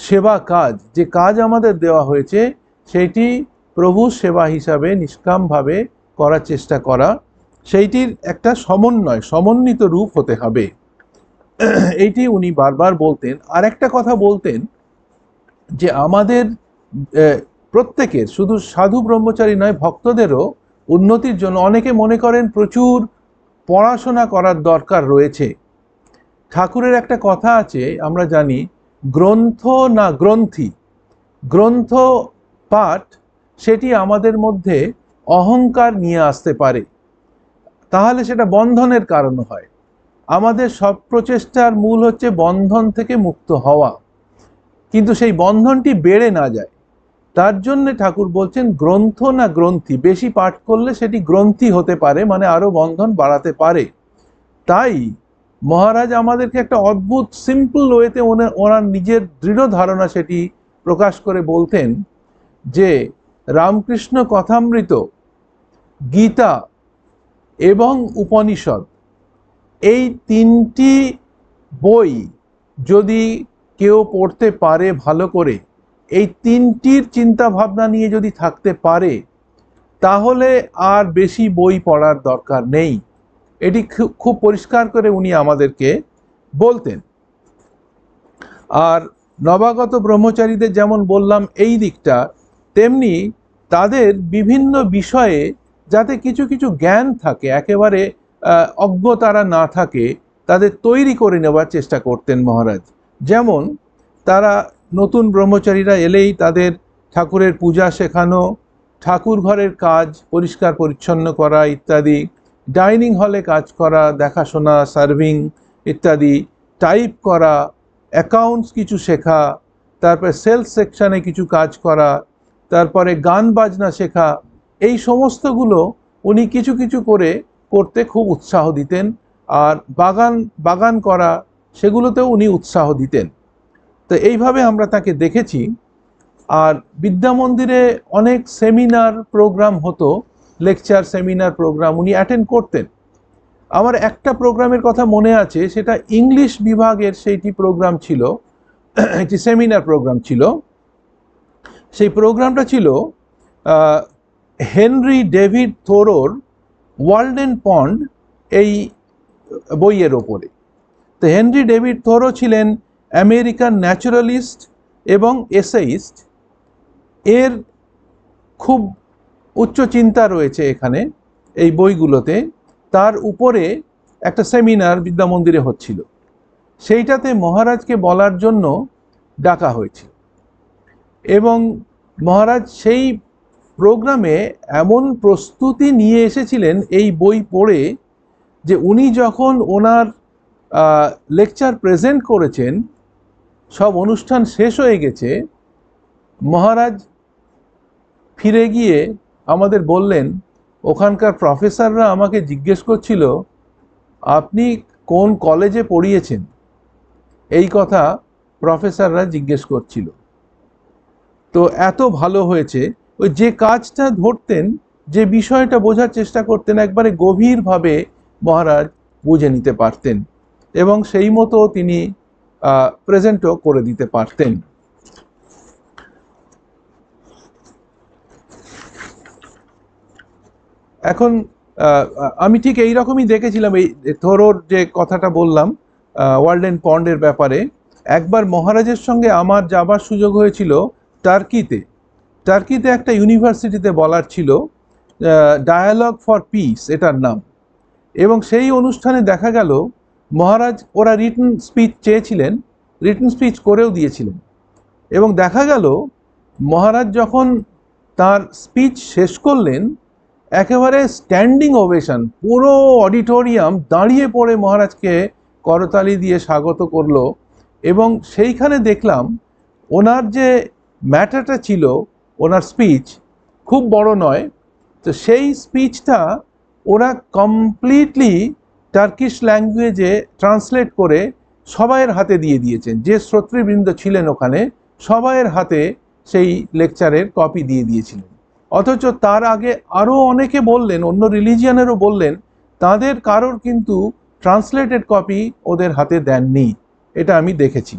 Speaker 1: সেবা কাজ যে কাজ আমাদের দেওয়া হয়েছে সেইটি প্রভু সেবা হিসাবে নিষ্কামভাবে করার চেষ্টা করা সেইটির একটা সমন্বয় সমন্বিত রূপ হতে হবে এইটি উনি বারবার বলতেন আর একটা কথা বলতেন যে আমাদের প্রত্যেকের শুধু সাধু ব্রহ্মচারী নয় ভক্তদেরও উন্নতির জন্য অনেকে মনে করেন প্রচুর পড়াশোনা করার দরকার রয়েছে ঠাকুরের একটা কথা আছে আমরা জানি গ্রন্থ না গ্রন্থি গ্রন্থ পাঠ সেটি আমাদের মধ্যে অহংকার নিয়ে আসতে পারে তাহলে সেটা বন্ধনের কারণ হয় আমাদের সব প্রচেষ্টার মূল হচ্ছে বন্ধন থেকে মুক্ত হওয়া কিন্তু সেই বন্ধনটি বেড়ে না যায় তার জন্য ঠাকুর বলছেন গ্রন্থ না গ্রন্থি বেশি পাঠ করলে সেটি গ্রন্থি হতে পারে মানে আরও বন্ধন বাড়াতে পারে তাই মহারাজ আমাদেরকে একটা অদ্ভুত সিম্পল ওয়েতে ওনার নিজের দৃঢ় ধারণা সেটি প্রকাশ করে বলতেন যে রামকৃষ্ণ কথামৃত গীতা এবং উপনিষদ এই তিনটি বই যদি কেউ পড়তে পারে ভালো করে এই তিনটির চিন্তা ভাবনা নিয়ে যদি থাকতে পারে তাহলে আর বেশি বই পড়ার দরকার নেই এটি খুব পরিষ্কার করে উনি আমাদেরকে বলতেন আর নবাগত ব্রহ্মচারীদের যেমন বললাম এই দিকটা তেমনি তাদের বিভিন্ন বিষয়ে যাতে কিছু কিছু জ্ঞান থাকে একেবারে অজ্ঞ তারা না থাকে তাদের তৈরি করে নেওয়ার চেষ্টা করতেন মহারাজ যেমন তারা নতুন ব্রহ্মচারীরা এলেই তাদের ঠাকুরের পূজা শেখানো ঠাকুর ঘরের কাজ পরিষ্কার পরিচ্ছন্ন করা ইত্যাদি ডাইনিং হলে কাজ করা দেখাশোনা সার্ভিং ইত্যাদি টাইপ করা অ্যাকাউন্টস কিছু শেখা তারপর সেলস সেকশানে কিছু কাজ করা তারপরে গান বাজনা শেখা এই সমস্তগুলো উনি কিছু কিছু করে করতে খুব উৎসাহ দিতেন আর বাগান বাগান করা সেগুলোতেও উনি উৎসাহ দিতেন তো এইভাবে আমরা তাকে দেখেছি আর বিদ্যা মন্দিরে অনেক সেমিনার প্রোগ্রাম হতো লেকচার সেমিনার প্রোগ্রাম উনি অ্যাটেন্ড করতেন আমার একটা প্রোগ্রামের কথা মনে আছে সেটা ইংলিশ বিভাগের সেইটি প্রোগ্রাম ছিল একটি সেমিনার প্রোগ্রাম ছিল সেই প্রোগ্রামটা ছিল হেনরি ডেভিড থোরোর ওয়ার্ল্ড অ্যান্ড পন্ড এই বইয়ের ওপরে তো হেনরি ডেভিড থোরো ছিলেন আমেরিকান ন্যাচুরালিস্ট এবং এসেইস্ট এর খুব উচ্চ চিন্তা রয়েছে এখানে এই বইগুলোতে তার উপরে একটা সেমিনার বিদ্যা মন্দিরে হচ্ছিল সেইটাতে মহারাজকে বলার জন্য ডাকা হয়েছিল এবং মহারাজ সেই প্রোগ্রামে এমন প্রস্তুতি নিয়ে এসেছিলেন এই বই পড়ে যে উনি যখন ওনার লেকচার প্রেজেন্ট করেছেন সব অনুষ্ঠান শেষ হয়ে গেছে মহারাজ ফিরে গিয়ে আমাদের বললেন ওখানকার প্রফেসররা আমাকে জিজ্ঞেস করছিল আপনি কোন কলেজে পড়িয়েছেন এই কথা প্রফেসররা জিজ্ঞেস করছিল তো এত ভালো হয়েছে ওই যে কাজটা ধরতেন যে বিষয়টা বোঝার চেষ্টা করতেন একবারে গভীরভাবে মহারাজ বুঝে নিতে পারতেন এবং সেই মতো তিনি প্রেজেন্টও করে দিতে পারতেন এখন আমি ঠিক এই রকমই দেখেছিলাম এই থোরোর যে কথাটা বললাম ওয়ার্ল্ড পন্ডের ব্যাপারে একবার মহারাজের সঙ্গে আমার যাবার সুযোগ হয়েছিল টার্কিতে টার্কিতে একটা ইউনিভার্সিটিতে বলার ছিল ডায়ালগ ফর পিস এটার নাম এবং সেই অনুষ্ঠানে দেখা গেল মহারাজ ওরা রিটার্ন স্পিচ চেয়েছিলেন রিটার্ন স্পিচ করেও দিয়েছিলেন এবং দেখা গেল মহারাজ যখন তার স্পিচ শেষ করলেন একেবারে স্ট্যান্ডিং ওভেশন পুরো অডিটোরিয়াম দাঁড়িয়ে পড়ে মহারাজকে করতালি দিয়ে স্বাগত করলো এবং সেইখানে দেখলাম ওনার যে ম্যাটারটা ছিল ওনার স্পিচ খুব বড় নয় তো সেই স্পিচটা ওরা কমপ্লিটলি টার্কিশ ল্যাঙ্গুয়েজে ট্রান্সলেট করে সবাইয়ের হাতে দিয়ে দিয়েছেন যে শ্রোতৃবৃন্দ ছিলেন ওখানে সবাইয়ের হাতে সেই লেকচারের কপি দিয়ে দিয়েছিলেন অথচ তার আগে আরও অনেকে বললেন অন্য রিলিজিয়ানেরও বললেন তাদের কারোর কিন্তু ট্রান্সলেটেড কপি ওদের হাতে দেননি এটা আমি দেখেছি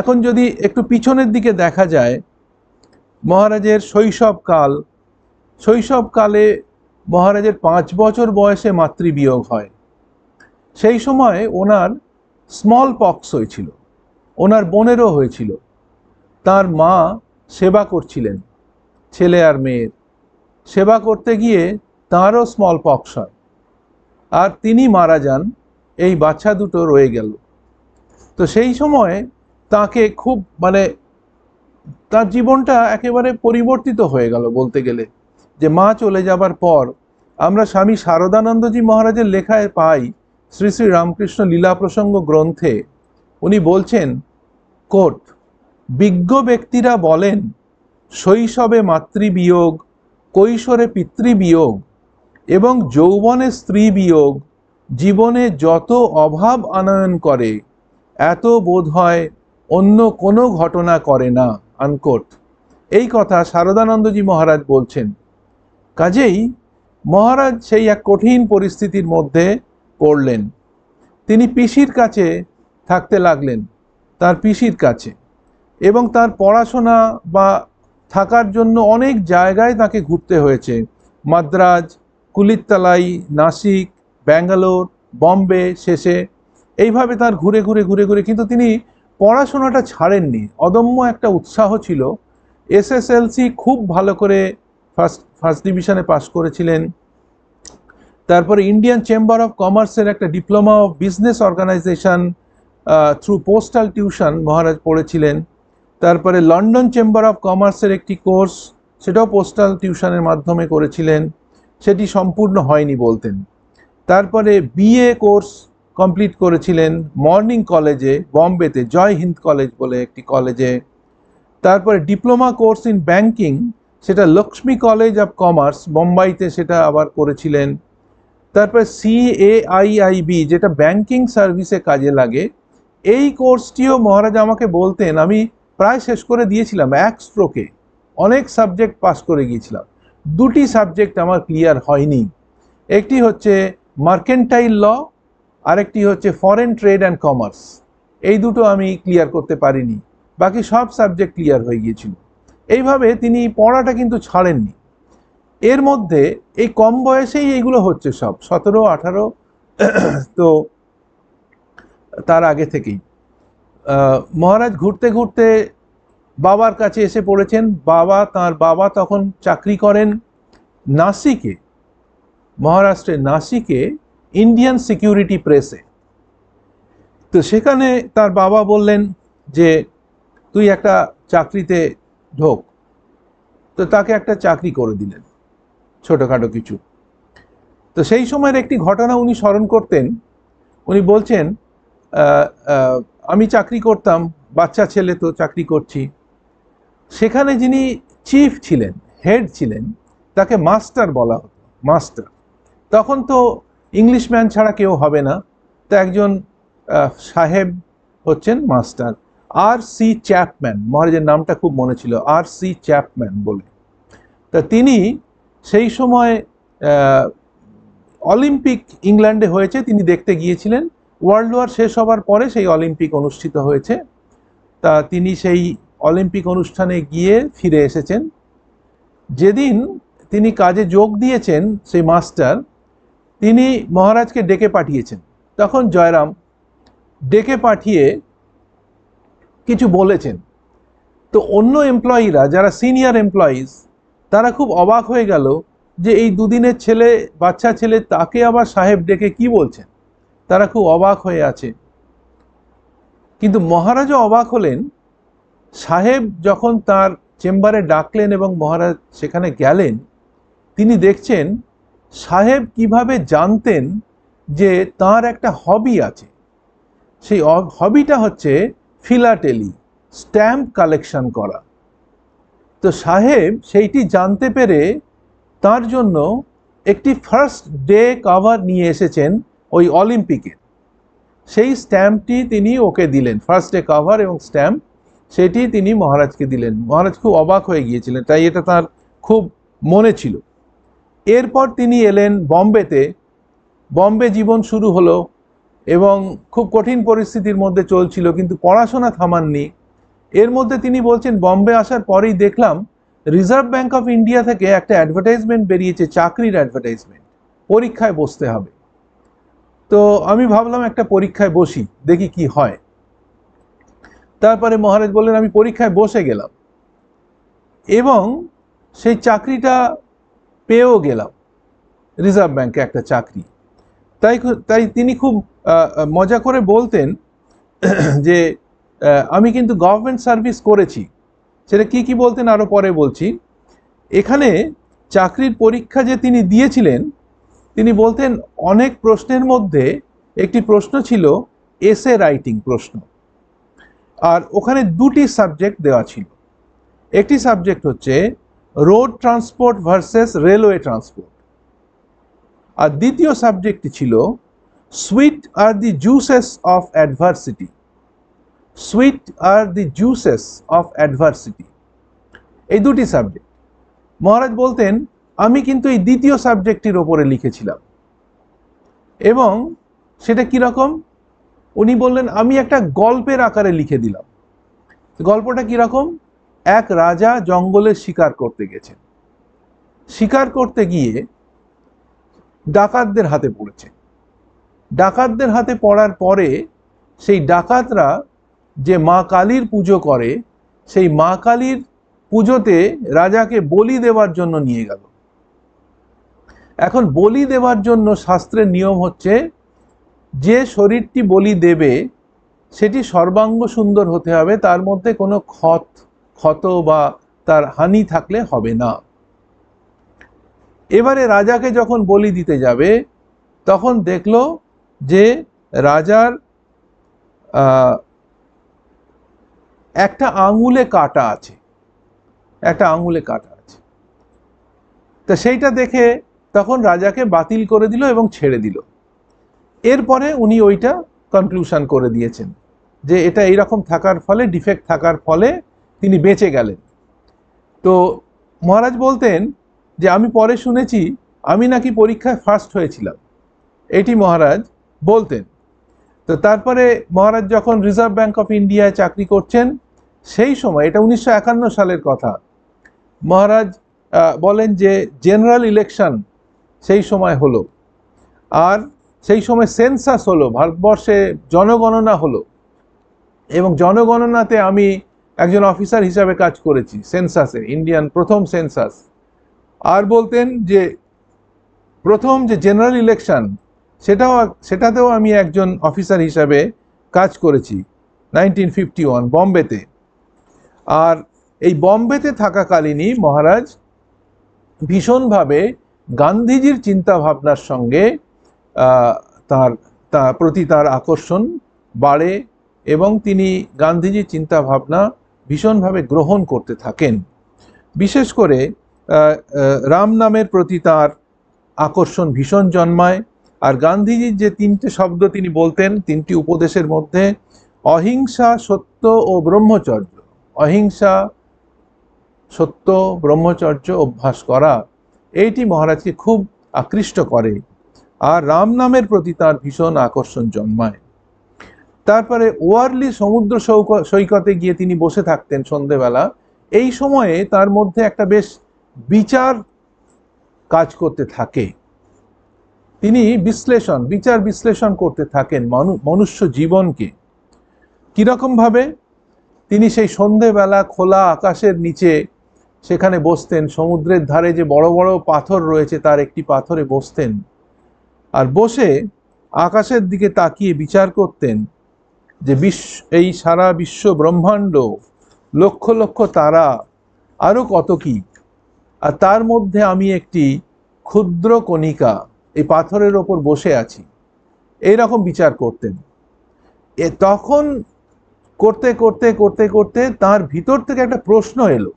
Speaker 1: এখন যদি একটু পিছনের দিকে দেখা যায় মহারাজের শৈশবকাল শৈশবকালে মহারাজের পাঁচ বছর বয়সে মাতৃবিয়োগ হয় সেই সময় ওনার স্মল পক্স হয়েছিল ওনার বোনেরও হয়েছিল তার মা সেবা করছিলেন ছেলে আর মেয়ের সেবা করতে গিয়ে তাঁরও স্মল পক্স হয় আর তিনি মারা যান এই বাচ্চা দুটো রয়ে গেল তো সেই সময় তাকে খুব মানে তার জীবনটা একেবারে পরিবর্তিত হয়ে গেল বলতে গেলে যে মা চলে যাবার পর আমরা স্বামী শারদানন্দজি মহারাজের লেখায় পাই শ্রী শ্রী রামকৃষ্ণ লীলা প্রসঙ্গ গ্রন্থে উনি বলছেন কোট বিজ্ঞ ব্যক্তিরা বলেন শৈশবে মাতৃবিয়োগ কৈশোরে পিতৃবিয়োগ এবং যৌবনে স্ত্রী বিয়োগ জীবনে যত অভাব আনয়ন করে এত বোধ হয় অন্য কোনো ঘটনা করে না আনকোট এই কথা শারদানন্দজি মহারাজ বলছেন কাজেই মহারাজ সেই এক কঠিন পরিস্থিতির মধ্যে পড়লেন তিনি পিসির কাছে থাকতে লাগলেন তার পিসির কাছে এবং তার পড়াশোনা বা থাকার জন্য অনেক জায়গায় তাকে ঘুরতে হয়েছে মাদ্রাজ কুলিতলাই নাসিক ব্যাঙ্গালোর বম্বে শেষে এইভাবে তার ঘুরে ঘুরে ঘুরে ঘুরে কিন্তু তিনি পড়াশোনাটা ছাড়েননি অদম্য একটা উৎসাহ ছিল এসএসএলসি খুব ভালো করে ফার্স্ট ফার্স্ট ডিভিশনে পাশ করেছিলেন তারপরে ইন্ডিয়ান চেম্বার অফ কমার্সের একটা diploma of business organisation through postal tuition মহারাজ পড়েছিলেন তারপরে লন্ডন চেম্বার অফ কমার্সের একটি কোর্স সেটাও পোস্টাল টিউশনের মাধ্যমে করেছিলেন সেটি সম্পূর্ণ হয়নি বলতেন তারপরে বিএ কোর্স কমপ্লিট করেছিলেন মর্নিং কলেজে বম্বেতে জয় হিন্দ কলেজ বলে একটি কলেজে তারপরে ডিপ্লোমা কোর্স ইন ব্যাংকিং সেটা লক্ষ্মী কলেজ অফ কমার্স বোম্বাইতে সেটা আবার করেছিলেন তারপরে সিএআইআইবি যেটা ব্যাংকিং সার্ভিসে কাজে লাগে এই কোর্সটিও মহারাজা আমাকে বলতেন আমি প্রায় শেষ করে দিয়েছিলাম এক স্ট্রোকে অনেক সাবজেক্ট পাস করে গিয়েছিলাম দুটি সাবজেক্ট আমার ক্লিয়ার হয়নি একটি হচ্ছে মার্কেন্টাইল ল আরেকটি হচ্ছে ফরেন ট্রেড অ্যান্ড কমার্স এই দুটো আমি ক্লিয়ার করতে পারিনি বাকি সব সাবজেক্ট ক্লিয়ার হয়ে গিয়েছিল এইভাবে তিনি পড়াটা কিন্তু ছাড়েননি এর মধ্যে এই কম বয়সেই এইগুলো হচ্ছে সব সতেরো আঠারো তো তার আগে থেকেই মহারাজ ঘুরতে ঘুরতে বাবার কাছে এসে পড়েছেন বাবা তার বাবা তখন চাকরি করেন নাসিকে মহারাষ্ট্রের নাসিকে ইন্ডিয়ান সিকিউরিটি প্রেসে তো সেখানে তার বাবা বললেন যে তুই একটা চাকরিতে ঢোক তো তাকে একটা চাকরি করে দিলেন ছোটোখাটো কিছু তো সেই সময়ের একটি ঘটনা উনি স্মরণ করতেন উনি বলছেন আমি চাকরি করতাম বাচ্চা ছেলে তো চাকরি করছি সেখানে যিনি চিফ ছিলেন হেড ছিলেন তাকে মাস্টার বলা হতো মাস্টার তখন তো ইংলিশ ম্যান ছাড়া কেউ হবে না তো একজন সাহেব হচ্ছেন মাস্টার আর সি চ্যাপম্যান মহারাজের নামটা খুব মনে ছিল আর সি চ্যাপম্যান বলে তা তিনি সেই সময় অলিম্পিক ইংল্যান্ডে হয়েছে তিনি দেখতে গিয়েছিলেন ওয়ার্ল্ড ওয়ার শেষ হবার পরে সেই অলিম্পিক অনুষ্ঠিত হয়েছে তা তিনি সেই অলিম্পিক অনুষ্ঠানে গিয়ে ফিরে এসেছেন যেদিন তিনি কাজে যোগ দিয়েছেন সেই মাস্টার তিনি মহারাজকে ডেকে পাঠিয়েছেন তখন জয়রাম ডেকে পাঠিয়ে কিছু বলেছেন তো অন্য এমপ্লয়িরা যারা সিনিয়র এমপ্লয়িজ তারা খুব অবাক হয়ে গেল যে এই দুদিনের ছেলে বাচ্চা ছেলে তাকে আবার সাহেব ডেকে কি বলছেন তারা খুব অবাক হয়ে আছে কিন্তু মহারাজও অবাক হলেন সাহেব যখন তার চেম্বারে ডাকলেন এবং মহারাজ সেখানে গেলেন তিনি দেখছেন সাহেব কিভাবে জানতেন যে তার একটা হবি আছে সেই হবিটা হচ্ছে ফিলাটেলি স্ট্যাম্প কালেকশন করা তো সাহেব সেইটি জানতে পেরে তার জন্য একটি ফার্স্ট ডে কাভার নিয়ে এসেছেন ওই অলিম্পিকের সেই স্ট্যাম্পটি তিনি ওকে দিলেন ফার্স্ট ডে কভার এবং স্ট্যাম্প সেটি তিনি মহারাজকে দিলেন মহারাজ খুব অবাক হয়ে গিয়েছিলেন তাই এটা তার খুব মনে ছিল এরপর তিনি এলেন বম্বেতে বম্বে জীবন শুরু হলো এবং খুব কঠিন পরিস্থিতির মধ্যে চলছিল কিন্তু পড়াশোনা থামাননি এর মধ্যে তিনি বলছেন বম্বে আসার পরেই দেখলাম রিজার্ভ ব্যাঙ্ক অফ ইন্ডিয়া থেকে একটা অ্যাডভার্টাইজমেন্ট বেরিয়েছে চাকরির অ্যাডভার্টাইজমেন্ট পরীক্ষায় বসতে হবে তো আমি ভাবলাম একটা পরীক্ষায় বসি দেখি কি হয় তারপরে মহারাজ বললেন আমি পরীক্ষায় বসে গেলাম এবং সেই চাকরিটা পেয়েও গেলাম রিজার্ভ ব্যাংকে একটা চাকরি তাই তাই তিনি খুব মজা করে বলতেন যে আমি কিন্তু গভর্নমেন্ট সার্ভিস করেছি সেটা কি কি বলতেন আরও পরে বলছি এখানে চাকরির পরীক্ষা যে তিনি দিয়েছিলেন তিনি বলতেন অনেক প্রশ্নের মধ্যে একটি প্রশ্ন ছিল এসে রাইটিং প্রশ্ন আর ওখানে দুটি সাবজেক্ট দেওয়া ছিল একটি সাবজেক্ট হচ্ছে road transport versus railway transport আর দ্বিতীয় সাবজেক্টটি ছিল sweet are the uses of adversity sweet are the uses of adversity এই দুটি সাবজেক্ট মহারাজ বলতেন আমি কিন্তু এই দ্বিতীয় সাবজেক্টটির ওপরে লিখেছিলাম এবং সেটা কীরকম উনি বললেন আমি একটা গল্পের আকারে লিখে দিলাম গল্পটা কীরকম এক রাজা জঙ্গলে শিকার করতে গেছেন শিকার করতে গিয়ে ডাকাতদের হাতে পড়েছে ডাকাতদের হাতে পড়ার পরে সেই ডাকাতরা যে মা কালীর পুজো করে সেই মা কালীর পুজোতে রাজাকে বলি দেওয়ার জন্য নিয়ে গেল এখন বলি দেওয়ার জন্য শাস্ত্রের নিয়ম হচ্ছে যে শরীরটি বলি দেবে সেটি সর্বাঙ্গ সুন্দর হতে হবে তার মধ্যে কোনো ক্ষত ক্ষত বা তার হানি থাকলে হবে না এবারে রাজাকে যখন বলি দিতে যাবে তখন দেখল যে রাজার একটা আঙুলে কাটা আছে একটা আঙুলে কাটা আছে তা সেইটা দেখে তখন রাজাকে বাতিল করে দিল এবং ছেড়ে দিল এরপরে উনি ওইটা কনক্লুশন করে দিয়েছেন যে এটা এইরকম থাকার ফলে ডিফেক্ট থাকার ফলে তিনি বেঁচে গেলেন তো মহারাজ বলতেন যে আমি পরে শুনেছি আমি নাকি পরীক্ষায় ফার্স্ট হয়েছিলাম এটি মহারাজ বলতেন তো তারপরে মহারাজ যখন রিজার্ভ ব্যাঙ্ক অফ ইন্ডিয়ায় চাকরি করছেন সেই সময় এটা উনিশশো সালের কথা মহারাজ বলেন যে জেনারেল ইলেকশন সেই সময় হলো আর সেই সময় সেন্সাস হলো ভারতবর্ষে জনগণনা হলো এবং জনগণনাতে আমি একজন অফিসার হিসাবে কাজ করেছি সেন্সাসে ইন্ডিয়ান প্রথম সেন্সাস আর বলতেন যে প্রথম যে জেনারেল ইলেকশন সেটাও সেটাতেও আমি একজন অফিসার হিসাবে কাজ করেছি নাইনটিন ফিফটি ওয়ান বম্বেতে আর এই বম্বেতে থাকাকালীনই মহারাজ ভীষণভাবে গান্ধীজির চিন্তাভাবনার সঙ্গে তার তা প্রতি তার আকর্ষণ বাড়ে এবং তিনি গান্ধীজির চিন্তাভাবনা ভীষণভাবে গ্রহণ করতে থাকেন বিশেষ করে রাম নামের প্রতি তার আকর্ষণ ভীষণ জন্মায় আর গান্ধীজির যে তিনটে শব্দ তিনি বলতেন তিনটি উপদেশের মধ্যে অহিংসা সত্য ও ব্রহ্মচর্য অহিংসা সত্য ব্রহ্মচর্য অভ্যাস করা এইটি মহারাজকে খুব আকৃষ্ট করে আর রাম নামের প্রতি তার ভীষণ আকর্ষণ জন্মায় তারপরে ওয়ারলি সমুদ্র সৈকতে গিয়ে তিনি বসে থাকতেন সন্ধেবেলা এই সময়ে তার মধ্যে একটা বেশ বিচার কাজ করতে থাকে তিনি বিশ্লেষণ বিচার বিশ্লেষণ করতে থাকেন মনুষ্য জীবনকে কীরকমভাবে তিনি সেই সন্ধেবেলা খোলা আকাশের নিচে সেখানে বসতেন সমুদ্রের ধারে যে বড় বড় পাথর রয়েছে তার একটি পাথরে বসতেন আর বসে আকাশের দিকে তাকিয়ে বিচার করতেন যে বিশ্ব এই সারা বিশ্ব ব্রহ্মাণ্ড লক্ষ লক্ষ তারা আরও কত কী আর তার মধ্যে আমি একটি ক্ষুদ্র কণিকা এই পাথরের ওপর বসে আছি এই রকম বিচার করতেন এ তখন করতে করতে করতে করতে তার ভিতর থেকে একটা প্রশ্ন এলো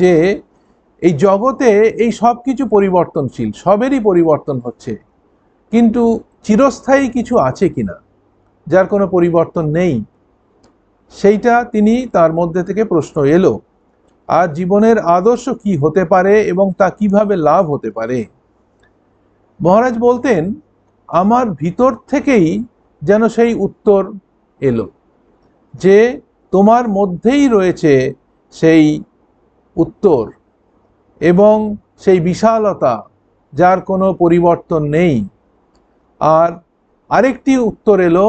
Speaker 1: যে এই জগতে এই সব কিছু পরিবর্তনশীল সবেরই পরিবর্তন হচ্ছে কিন্তু চিরস্থায়ী কিছু আছে কি না যার কোনো পরিবর্তন নেই সেইটা তিনি তার মধ্যে থেকে প্রশ্ন এলো আর জীবনের আদর্শ কি হতে পারে এবং তা কিভাবে লাভ হতে পারে মহারাজ বলতেন আমার ভিতর থেকেই যেন সেই উত্তর এলো যে তোমার মধ্যেই রয়েছে সেই উত্তর এবং সেই বিশালতা যার কোনো পরিবর্তন নেই আর আরেকটি উত্তর এলো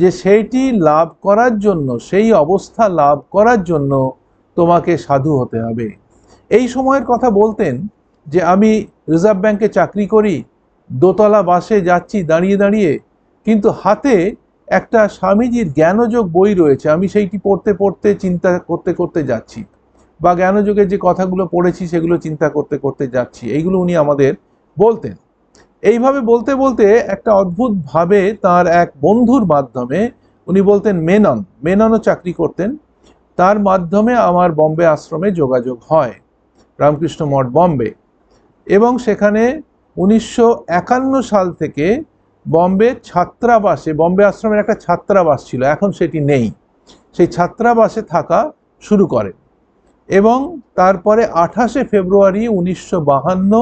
Speaker 1: যে সেইটি লাভ করার জন্য সেই অবস্থা লাভ করার জন্য তোমাকে সাধু হতে হবে এই সময়ের কথা বলতেন যে আমি রিজার্ভ ব্যাংকে চাকরি করি দোতলা বাসে যাচ্ছি দাঁড়িয়ে দাঁড়িয়ে কিন্তু হাতে একটা স্বামীজির জ্ঞানযোগ বই রয়েছে আমি সেইটি পড়তে পড়তে চিন্তা করতে করতে যাচ্ছি বা জ্ঞানযুগের যে কথাগুলো পড়েছি সেগুলো চিন্তা করতে করতে যাচ্ছি এইগুলো উনি আমাদের বলতেন এইভাবে বলতে বলতে একটা অদ্ভুতভাবে তার এক বন্ধুর মাধ্যমে উনি বলতেন মেনন মেননও চাকরি করতেন তার মাধ্যমে আমার বম্বে আশ্রমে যোগাযোগ হয় রামকৃষ্ণ মঠ বম্বে এবং সেখানে উনিশশো সাল থেকে বম্বে ছাত্রাবাসে বম্বে আশ্রমের একটা ছাত্রাবাস ছিল এখন সেটি নেই সেই ছাত্রাবাসে থাকা শুরু করেন এবং তারপরে আঠাশে ফেব্রুয়ারি উনিশশো বাহান্ন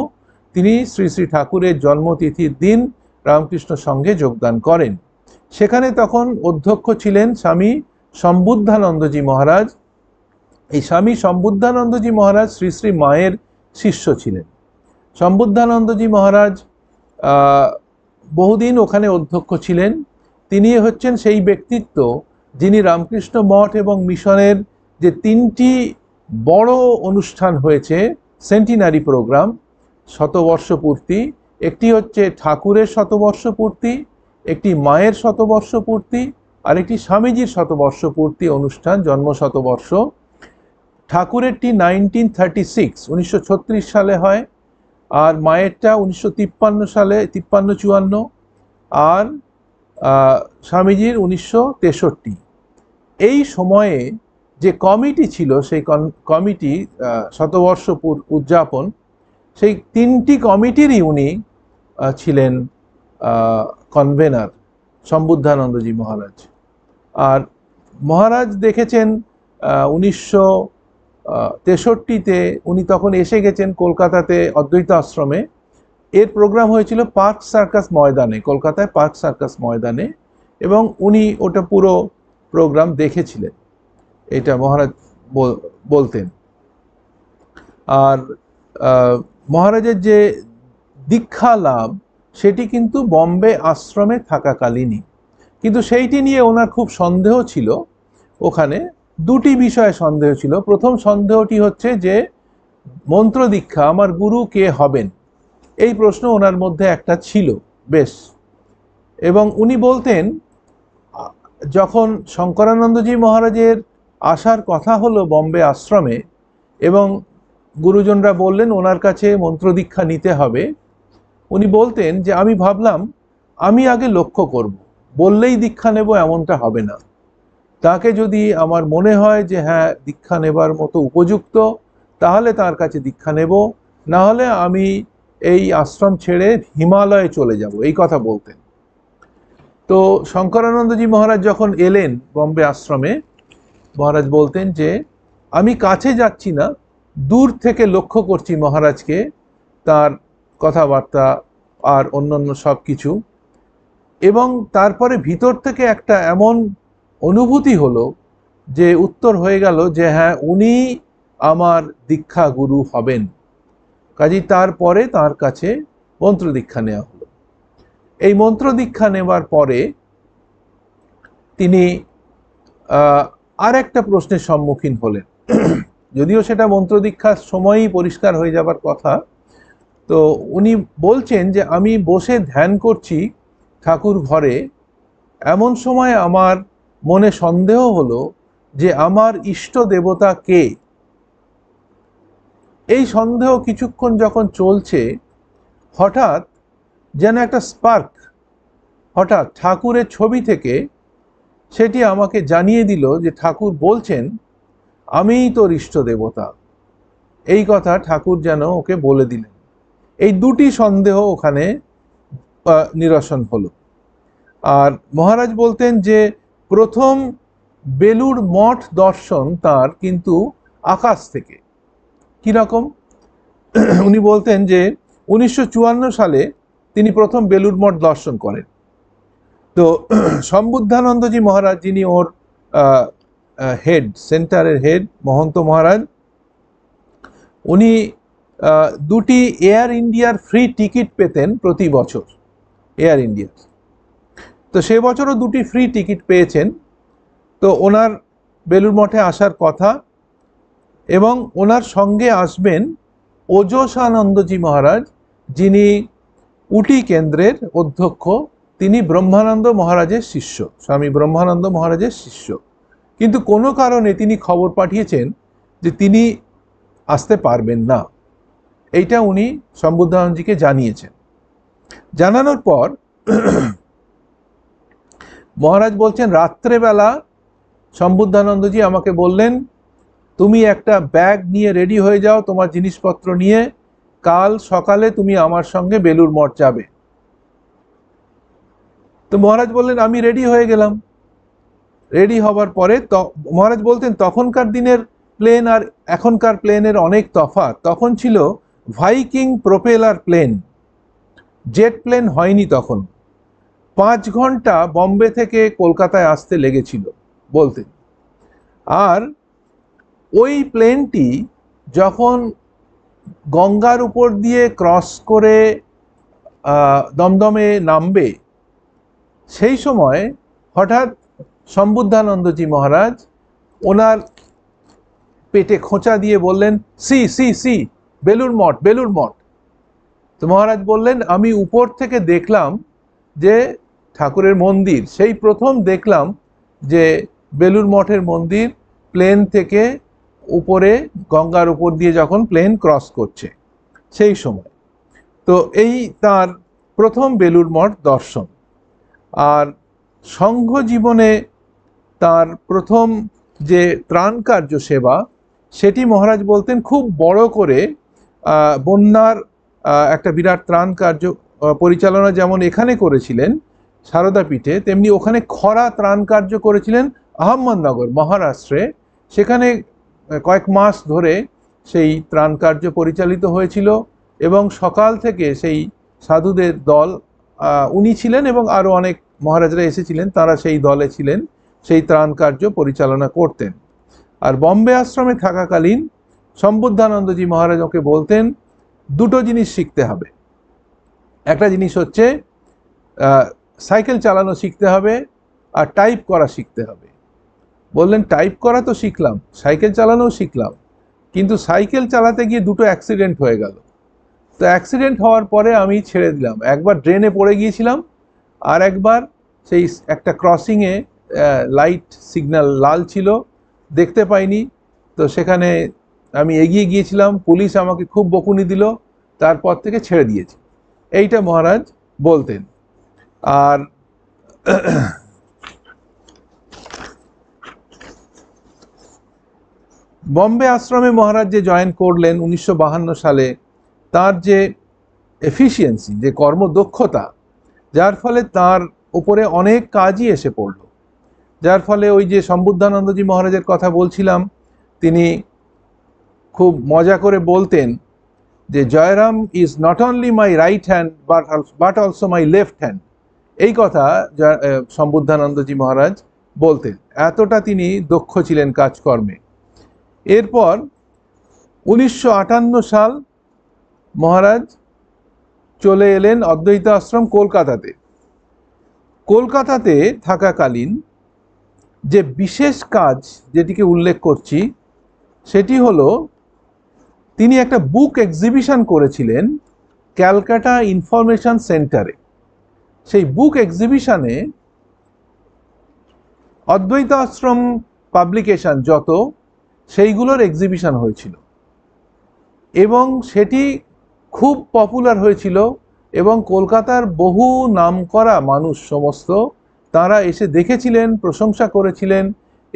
Speaker 1: তিনি শ্রী শ্রী ঠাকুরের জন্মতিথির দিন রামকৃষ্ণ সঙ্গে যোগদান করেন সেখানে তখন অধ্যক্ষ ছিলেন স্বামী সম্বুদ্ধানন্দজি মহারাজ এই স্বামী সম্বুদ্ধানন্দজি মহারাজ শ্রী শ্রী মায়ের শিষ্য ছিলেন সম্বুদ্ধানন্দজি মহারাজ বহুদিন ওখানে অধ্যক্ষ ছিলেন তিনি হচ্ছেন সেই ব্যক্তিত্ব যিনি রামকৃষ্ণ মঠ এবং মিশনের যে তিনটি বড় অনুষ্ঠান হয়েছে সেন্টিনারি প্রোগ্রাম শতবর্ষ পূর্তি একটি হচ্ছে ঠাকুরের শতবর্ষ পূর্তি একটি মায়ের শতবর্ষ পূর্তি আর একটি স্বামীজির শতবর্ষ পূর্তি অনুষ্ঠান জন্ম শতবর্ষ ঠাকুরেরটি নাইনটিন থার্টি সিক্স উনিশশো সালে হয় আর মায়েরটা উনিশশো সালে তিপ্পান্ন চুয়ান্ন আর স্বামীজির উনিশশো এই সময়ে যে কমিটি ছিল সেই কমিটি শতবর্ষ উদযাপন সেই তিনটি কমিটিরই উনি ছিলেন কনভেনার সম্বুদ্ধানন্দজি মহারাজ আর মহারাজ দেখেছেন উনিশশো তেষট্টিতে উনি তখন এসে গেছেন কলকাতাতে অদ্বৈত আশ্রমে এর প্রোগ্রাম হয়েছিল পার্ক সার্কাস ময়দানে কলকাতায় পার্ক সার্কাস ময়দানে এবং উনি ওটা পুরো প্রোগ্রাম দেখেছিলেন এটা মহারাজ বলতেন আর মহারাজের যে দীক্ষা লাভ সেটি কিন্তু বম্বে আশ্রমে থাকাকালীনই কিন্তু সেইটি নিয়ে ওনার খুব সন্দেহ ছিল ওখানে দুটি বিষয়ে সন্দেহ ছিল প্রথম সন্দেহটি হচ্ছে যে মন্ত্র দীক্ষা আমার গুরু কে হবেন এই প্রশ্ন ওনার মধ্যে একটা ছিল বেশ এবং উনি বলতেন যখন শঙ্করানন্দজি মহারাজের আসার কথা হলো বম্বে আশ্রমে এবং গুরুজনরা বললেন ওনার কাছে মন্ত্র দীক্ষা নিতে হবে উনি বলতেন যে আমি ভাবলাম আমি আগে লক্ষ্য করব। বললেই দীক্ষা নেব এমনটা হবে না তাকে যদি আমার মনে হয় যে হ্যাঁ দীক্ষা নেবার মতো উপযুক্ত তাহলে তার কাছে দীক্ষা নেব না হলে আমি এই আশ্রম ছেড়ে হিমালয়ে চলে যাব এই কথা বলতেন তো শঙ্করানন্দজি মহারাজ যখন এলেন বম্বে আশ্রমে মহারাজ বলতেন যে আমি কাছে যাচ্ছি না দূর থেকে লক্ষ্য করছি মহারাজকে তার কথাবার্তা আর অন্যান্য সব কিছু এবং তারপরে ভিতর থেকে একটা এমন অনুভূতি হলো যে উত্তর হয়ে গেল যে হ্যাঁ উনি আমার দীক্ষা গুরু হবেন কাজী তারপরে তার কাছে মন্ত্র দীক্ষা নেওয়া হলো এই মন্ত্র দীক্ষা নেওয়ার পরে তিনি আর একটা প্রশ্নের সম্মুখীন হলেন যদিও সেটা মন্ত্র দীক্ষার সময়ই পরিষ্কার হয়ে যাবার কথা তো উনি বলছেন যে আমি বসে ধ্যান করছি ঠাকুর ঘরে এমন সময় আমার মনে সন্দেহ হলো যে আমার ইষ্ট দেবতা কে এই সন্দেহ কিছুক্ষণ যখন চলছে হঠাৎ যেন একটা স্পার্ক হঠাৎ ঠাকুরের ছবি থেকে সেটি আমাকে জানিয়ে দিল যে ঠাকুর বলছেন আমিই তোর ইষ্ট দেবতা এই কথা ঠাকুর যেন ওকে বলে দিলেন এই দুটি সন্দেহ ওখানে নিরসন হলো আর মহারাজ বলতেন যে প্রথম বেলুর মঠ দর্শন তার কিন্তু আকাশ থেকে কীরকম উনি বলতেন যে উনিশশো সালে তিনি প্রথম বেলুর মঠ দর্শন করেন তো সম্বুদ্ধানন্দজি মহারাজ যিনি ওর হেড সেন্টারের হেড মহন্ত মহারাজ উনি দুটি এয়ার ইন্ডিয়ার ফ্রি টিকিট পেতেন প্রতি বছর এয়ার ইন্ডিয়ার তো সে বছরও দুটি ফ্রি টিকিট পেয়েছেন তো ওনার বেলুর মঠে আসার কথা এবং ওনার সঙ্গে আসবেন ওজসানন্দজি মহারাজ যিনি উটি কেন্দ্রের অধ্যক্ষ তিনি ব্রহ্মানন্দ মহারাজের শিষ্য স্বামী ব্রহ্মানন্দ মহারাজের শিষ্য কিন্তু কোনো কারণে তিনি খবর পাঠিয়েছেন যে তিনি আসতে পারবেন না এইটা উনি সম্বুদ্ধানন্দজিকে জানিয়েছেন জানানোর পর মহারাজ বলছেন রাত্রেবেলা সম্বুদ্ধানন্দজি আমাকে বললেন তুমি একটা ব্যাগ নিয়ে রেডি হয়ে যাও তোমার জিনিসপত্র নিয়ে কাল সকালে তুমি আমার সঙ্গে বেলুর মঠ যাবে তো মহারাজ বললেন আমি রেডি হয়ে গেলাম রেডি হবার পরে মহারাজ বলতেন তখনকার দিনের প্লেন আর এখনকার প্লেনের অনেক তফাৎ তখন ছিল Viking propeller plane jet plane হয়নি তখন পাঁচ ঘন্টা বম্বে থেকে কলকাতায় আসতে লেগেছিল বলতেন আর ওই প্লেনটি যখন গঙ্গার উপর দিয়ে ক্রস করে দমদমে নামবে সেই সময় হঠাৎ সম্বুদ্ধানন্দজি মহারাজ ওনার পেটে খোঁচা দিয়ে বললেন see see see Belur Math Belur Math তো মহারাজ বললেন আমি উপর থেকে দেখলাম যে ঠাকুরের মন্দির সেই প্রথম দেখলাম যে বেলুর মঠের মন্দির প্লেন থেকে উপরে গঙ্গার উপর দিয়ে যখন প্লেন ক্রস করছে সেই সময় তো এই তার প্রথম বেলুর মঠ দর্শন আর সংঘ জীবনে তার প্রথম যে ত্রাণ কার্য সেবা সেটি মহারাজ বলতেন খুব বড় করে বন্যার একটা বিরাট ত্রাণ কার্য পরিচালনা যেমন এখানে করেছিলেন সারদাপীঠে তেমনি ওখানে খরা ত্রাণ কার্য করেছিলেন আহম্মদনগর মহারাষ্ট্রে সেখানে কয়েক মাস ধরে সেই ত্রাণ কার্য পরিচালিত হয়েছিল এবং সকাল থেকে সেই সাধুদের দল উনি ছিলেন এবং আরও অনেক মহারাজরা এসেছিলেন তারা সেই দলে ছিলেন সেই ত্রাণ কার্য পরিচালনা করতেন আর বম্বে আশ্রমে থাকাকালীন সম্বুদ্ধানন্দজি মহারাজকে বলতেন দুটো জিনিস শিখতে হবে একটা জিনিস হচ্ছে সাইকেল চালানো শিখতে হবে আর টাইপ করা শিখতে হবে বললেন টাইপ করা তো শিখলাম সাইকেল চালানোও শিখলাম কিন্তু সাইকেল চালাতে গিয়ে দুটো অ্যাক্সিডেন্ট হয়ে গেল তো অ্যাক্সিডেন্ট হওয়ার পরে আমি ছেড়ে দিলাম একবার ড্রেনে পড়ে গিয়েছিলাম আর একবার সেই একটা ক্রসিংয়ে লাইট সিগন্যাল লাল ছিল দেখতে পাইনি তো সেখানে আমি এগিয়ে গিয়েছিলাম পুলিশ আমাকে খুব বকুনি দিল তারপর থেকে ছেড়ে দিয়েছি এইটা মহারাজ বলতেন আর বম্বে আশ্রমে মহারাজ যে জয়েন করলেন উনিশশো সালে তার যে এফিসিয়েন্সি যে কর্মদক্ষতা যার ফলে তার উপরে অনেক কাজই এসে পড়ল যার ফলে ওই যে সম্বুদ্ধানন্দজি মহারাজের কথা বলছিলাম তিনি খুব মজা করে বলতেন যে Jairam is not only my right hand but but also my left hand এই কথা সম্বুদ্ধানন্দজি মহারাজ বলতেন এতটা তিনি দক্ষ ছিলেন কাজকর্মে এরপর উনিশশো সাল মহারাজ চলে এলেন অদ্বৈত আশ্রম কলকাতাতে কলকাতাতে থাকাকালীন যে বিশেষ কাজ যেটিকে উল্লেখ করছি সেটি হল তিনি একটা বুক এক্সিবিশন করেছিলেন ক্যালকাটা ইনফরমেশন সেন্টারে সেই বুক এক্সিবিশনে অদ্বৈত আশ্রম পাবলিকেশন যত সেইগুলোর এক্সিবিশন হয়েছিল এবং সেটি খুব পপুলার হয়েছিল এবং কলকাতার বহু নামকরা মানুষ সমস্ত তারা এসে দেখেছিলেন প্রশংসা করেছিলেন